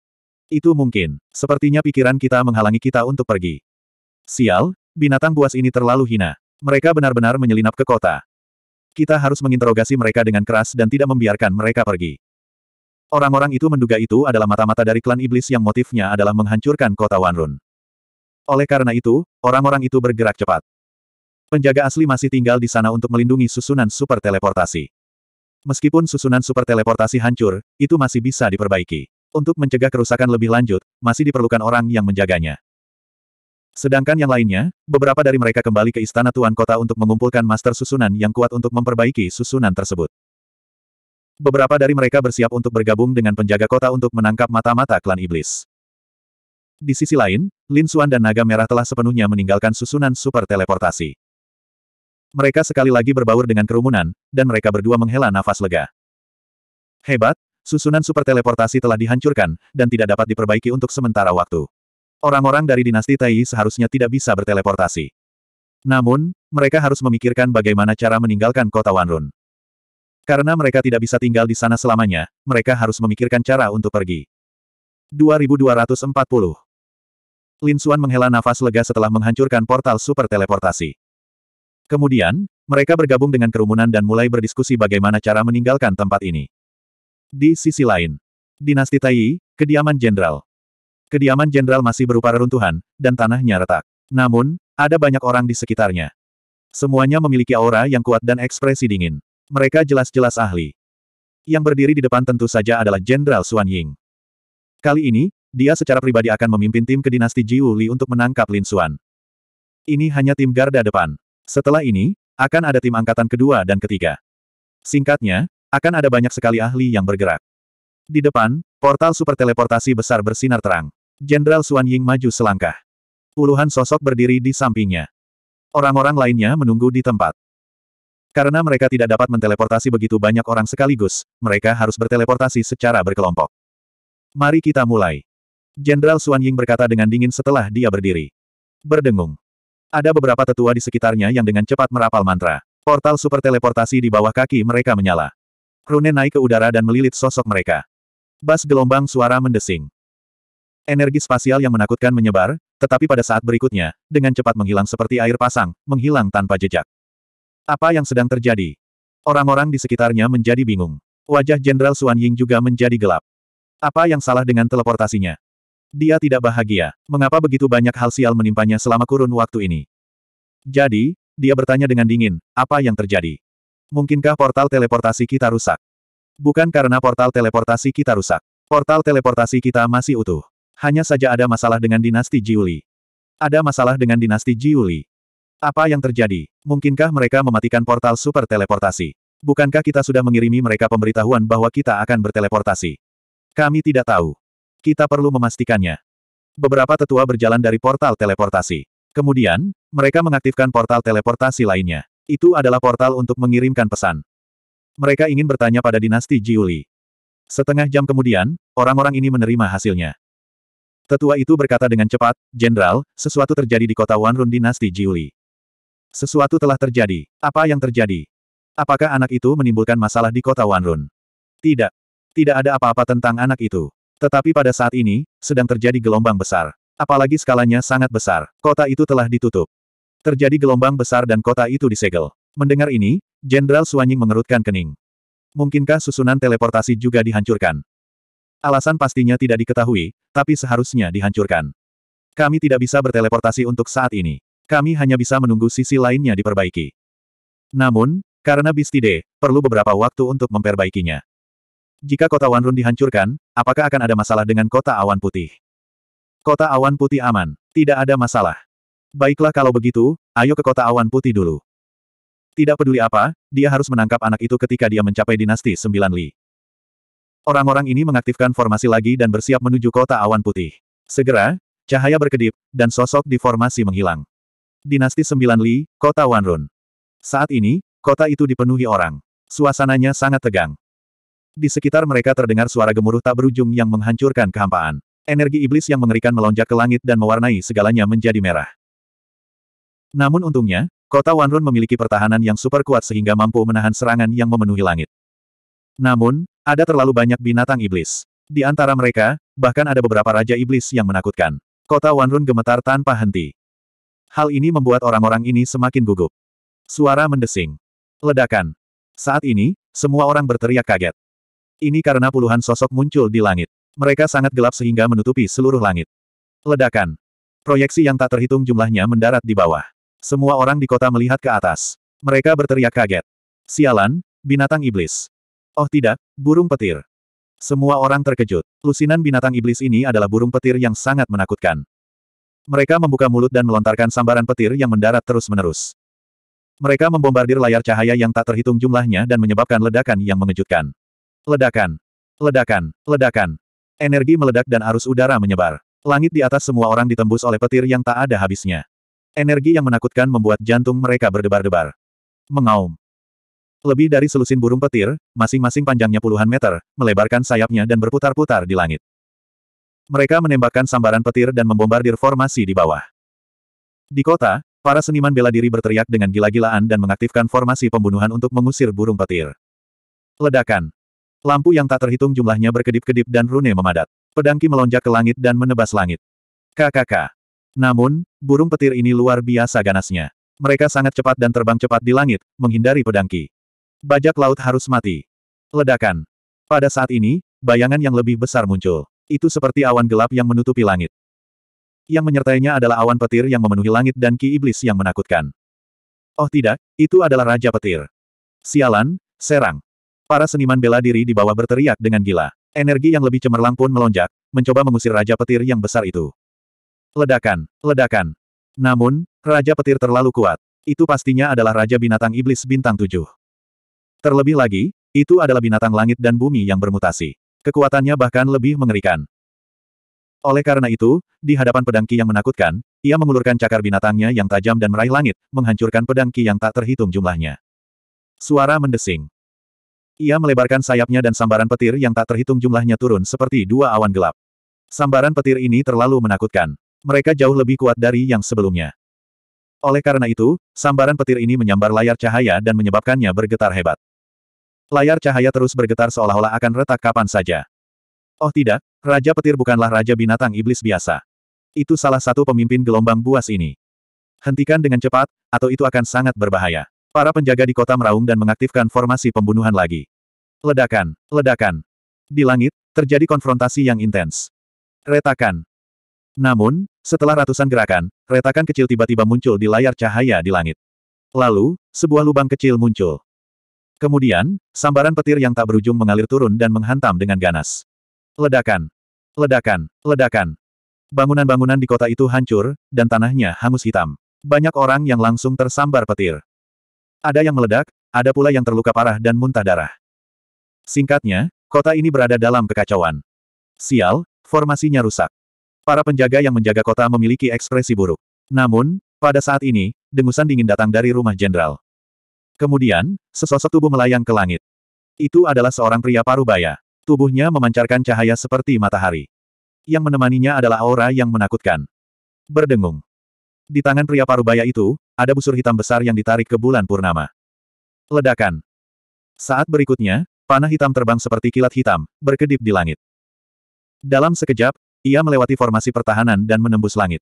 Itu mungkin. Sepertinya pikiran kita menghalangi kita untuk pergi. Sial, binatang buas ini terlalu hina. Mereka benar-benar menyelinap ke kota. Kita harus menginterogasi mereka dengan keras dan tidak membiarkan mereka pergi. Orang-orang itu menduga itu adalah mata-mata dari klan iblis yang motifnya adalah menghancurkan kota Wanrun. Oleh karena itu, orang-orang itu bergerak cepat. Penjaga asli masih tinggal di sana untuk melindungi susunan super teleportasi. Meskipun susunan super teleportasi hancur, itu masih bisa diperbaiki. Untuk mencegah kerusakan lebih lanjut, masih diperlukan orang yang menjaganya. Sedangkan yang lainnya, beberapa dari mereka kembali ke istana tuan kota untuk mengumpulkan master susunan yang kuat untuk memperbaiki susunan tersebut. Beberapa dari mereka bersiap untuk bergabung dengan penjaga kota untuk menangkap mata-mata klan iblis. Di sisi lain, Lin Xuan dan Naga Merah telah sepenuhnya meninggalkan susunan super teleportasi. Mereka sekali lagi berbaur dengan kerumunan, dan mereka berdua menghela nafas lega. Hebat, susunan super teleportasi telah dihancurkan, dan tidak dapat diperbaiki untuk sementara waktu. Orang-orang dari dinasti Tai seharusnya tidak bisa berteleportasi. Namun, mereka harus memikirkan bagaimana cara meninggalkan kota Wanrun. Karena mereka tidak bisa tinggal di sana selamanya, mereka harus memikirkan cara untuk pergi. 2240 Lin Xuan menghela nafas lega setelah menghancurkan portal super teleportasi. Kemudian, mereka bergabung dengan kerumunan dan mulai berdiskusi bagaimana cara meninggalkan tempat ini. Di sisi lain, dinasti Taiyi, kediaman jenderal. Kediaman jenderal masih berupa reruntuhan, dan tanahnya retak. Namun, ada banyak orang di sekitarnya. Semuanya memiliki aura yang kuat dan ekspresi dingin. Mereka jelas-jelas ahli. Yang berdiri di depan tentu saja adalah Jenderal Suan Ying. Kali ini, dia secara pribadi akan memimpin tim ke dinasti Jiu Li untuk menangkap Lin Suan. Ini hanya tim garda depan. Setelah ini, akan ada tim angkatan kedua dan ketiga. Singkatnya, akan ada banyak sekali ahli yang bergerak. Di depan, portal super teleportasi besar bersinar terang. Jenderal Suan Ying maju selangkah. Puluhan sosok berdiri di sampingnya. Orang-orang lainnya menunggu di tempat. Karena mereka tidak dapat menteleportasi begitu banyak orang sekaligus, mereka harus berteleportasi secara berkelompok. Mari kita mulai. Jenderal Suan Ying berkata dengan dingin setelah dia berdiri. Berdengung. Ada beberapa tetua di sekitarnya yang dengan cepat merapal mantra. Portal super teleportasi di bawah kaki mereka menyala. Rune naik ke udara dan melilit sosok mereka. Bas gelombang suara mendesing. Energi spasial yang menakutkan menyebar, tetapi pada saat berikutnya, dengan cepat menghilang seperti air pasang, menghilang tanpa jejak. Apa yang sedang terjadi? Orang-orang di sekitarnya menjadi bingung. Wajah Jenderal Suan Ying juga menjadi gelap. Apa yang salah dengan teleportasinya? Dia tidak bahagia. Mengapa begitu banyak hal sial menimpanya selama kurun waktu ini? Jadi, dia bertanya dengan dingin, apa yang terjadi? Mungkinkah portal teleportasi kita rusak? Bukan karena portal teleportasi kita rusak. Portal teleportasi kita masih utuh. Hanya saja ada masalah dengan dinasti Jiuli. Ada masalah dengan dinasti Jiuli. Apa yang terjadi? Mungkinkah mereka mematikan portal super teleportasi? Bukankah kita sudah mengirimi mereka pemberitahuan bahwa kita akan berteleportasi? Kami tidak tahu. Kita perlu memastikannya. Beberapa tetua berjalan dari portal teleportasi. Kemudian, mereka mengaktifkan portal teleportasi lainnya. Itu adalah portal untuk mengirimkan pesan. Mereka ingin bertanya pada dinasti Jiuli. Setengah jam kemudian, orang-orang ini menerima hasilnya. Tetua itu berkata dengan cepat, Jenderal, sesuatu terjadi di kota Wanrun dinasti Jiuli. Sesuatu telah terjadi. Apa yang terjadi? Apakah anak itu menimbulkan masalah di kota Wanrun? Tidak. Tidak ada apa-apa tentang anak itu. Tetapi pada saat ini, sedang terjadi gelombang besar. Apalagi skalanya sangat besar. Kota itu telah ditutup. Terjadi gelombang besar dan kota itu disegel. Mendengar ini, Jenderal Suanying mengerutkan kening. Mungkinkah susunan teleportasi juga dihancurkan? Alasan pastinya tidak diketahui, tapi seharusnya dihancurkan. Kami tidak bisa berteleportasi untuk saat ini. Kami hanya bisa menunggu sisi lainnya diperbaiki. Namun, karena Bistide, perlu beberapa waktu untuk memperbaikinya. Jika kota Wanrun dihancurkan, apakah akan ada masalah dengan kota awan putih? Kota awan putih aman, tidak ada masalah. Baiklah kalau begitu, ayo ke kota awan putih dulu. Tidak peduli apa, dia harus menangkap anak itu ketika dia mencapai dinasti sembilan Li. Orang-orang ini mengaktifkan formasi lagi dan bersiap menuju kota awan putih. Segera, cahaya berkedip, dan sosok di formasi menghilang. Dinasti sembilan Li, kota Wanrun. Saat ini, kota itu dipenuhi orang. Suasananya sangat tegang. Di sekitar mereka terdengar suara gemuruh tak berujung yang menghancurkan kehampaan. Energi iblis yang mengerikan melonjak ke langit dan mewarnai segalanya menjadi merah. Namun untungnya, Kota Wanrun memiliki pertahanan yang super kuat sehingga mampu menahan serangan yang memenuhi langit. Namun, ada terlalu banyak binatang iblis. Di antara mereka, bahkan ada beberapa raja iblis yang menakutkan. Kota Wanrun gemetar tanpa henti. Hal ini membuat orang-orang ini semakin gugup. Suara mendesing. Ledakan. Saat ini, semua orang berteriak kaget. Ini karena puluhan sosok muncul di langit. Mereka sangat gelap sehingga menutupi seluruh langit. Ledakan. Proyeksi yang tak terhitung jumlahnya mendarat di bawah. Semua orang di kota melihat ke atas. Mereka berteriak kaget. Sialan, binatang iblis. Oh tidak, burung petir. Semua orang terkejut. Lusinan binatang iblis ini adalah burung petir yang sangat menakutkan. Mereka membuka mulut dan melontarkan sambaran petir yang mendarat terus-menerus. Mereka membombardir layar cahaya yang tak terhitung jumlahnya dan menyebabkan ledakan yang mengejutkan. Ledakan, ledakan, ledakan. Energi meledak dan arus udara menyebar. Langit di atas semua orang ditembus oleh petir yang tak ada habisnya. Energi yang menakutkan membuat jantung mereka berdebar-debar. Mengaum. Lebih dari selusin burung petir, masing-masing panjangnya puluhan meter, melebarkan sayapnya dan berputar-putar di langit. Mereka menembakkan sambaran petir dan membombardir formasi di bawah. Di kota, para seniman bela diri berteriak dengan gila-gilaan dan mengaktifkan formasi pembunuhan untuk mengusir burung petir. Ledakan. Lampu yang tak terhitung jumlahnya berkedip-kedip dan rune memadat. Pedangki melonjak ke langit dan menebas langit. KKK. Namun, burung petir ini luar biasa ganasnya. Mereka sangat cepat dan terbang cepat di langit, menghindari pedangki. Bajak laut harus mati. Ledakan. Pada saat ini, bayangan yang lebih besar muncul. Itu seperti awan gelap yang menutupi langit. Yang menyertainya adalah awan petir yang memenuhi langit dan Ki Iblis yang menakutkan. Oh tidak, itu adalah Raja Petir. Sialan, serang. Para seniman bela diri di bawah berteriak dengan gila. Energi yang lebih cemerlang pun melonjak, mencoba mengusir Raja Petir yang besar itu. Ledakan, ledakan. Namun, Raja Petir terlalu kuat. Itu pastinya adalah Raja Binatang Iblis Bintang Tujuh. Terlebih lagi, itu adalah binatang langit dan bumi yang bermutasi. Kekuatannya bahkan lebih mengerikan. Oleh karena itu, di hadapan pedangki yang menakutkan, ia mengulurkan cakar binatangnya yang tajam dan meraih langit, menghancurkan pedangki yang tak terhitung jumlahnya. Suara mendesing. Ia melebarkan sayapnya dan sambaran petir yang tak terhitung jumlahnya turun seperti dua awan gelap. Sambaran petir ini terlalu menakutkan. Mereka jauh lebih kuat dari yang sebelumnya. Oleh karena itu, sambaran petir ini menyambar layar cahaya dan menyebabkannya bergetar hebat. Layar cahaya terus bergetar seolah-olah akan retak kapan saja. Oh tidak, Raja Petir bukanlah Raja Binatang Iblis biasa. Itu salah satu pemimpin gelombang buas ini. Hentikan dengan cepat, atau itu akan sangat berbahaya. Para penjaga di kota meraung dan mengaktifkan formasi pembunuhan lagi. Ledakan, ledakan. Di langit, terjadi konfrontasi yang intens. Retakan. Namun, setelah ratusan gerakan, retakan kecil tiba-tiba muncul di layar cahaya di langit. Lalu, sebuah lubang kecil muncul. Kemudian, sambaran petir yang tak berujung mengalir turun dan menghantam dengan ganas. Ledakan! Ledakan! Ledakan! Bangunan-bangunan di kota itu hancur, dan tanahnya hangus hitam. Banyak orang yang langsung tersambar petir. Ada yang meledak, ada pula yang terluka parah dan muntah darah. Singkatnya, kota ini berada dalam kekacauan. Sial, formasinya rusak. Para penjaga yang menjaga kota memiliki ekspresi buruk. Namun, pada saat ini, dengusan dingin datang dari rumah jenderal. Kemudian, sesosok tubuh melayang ke langit. Itu adalah seorang pria parubaya. Tubuhnya memancarkan cahaya seperti matahari. Yang menemaninya adalah aura yang menakutkan. Berdengung. Di tangan pria parubaya itu, ada busur hitam besar yang ditarik ke bulan purnama. Ledakan. Saat berikutnya, panah hitam terbang seperti kilat hitam, berkedip di langit. Dalam sekejap, ia melewati formasi pertahanan dan menembus langit.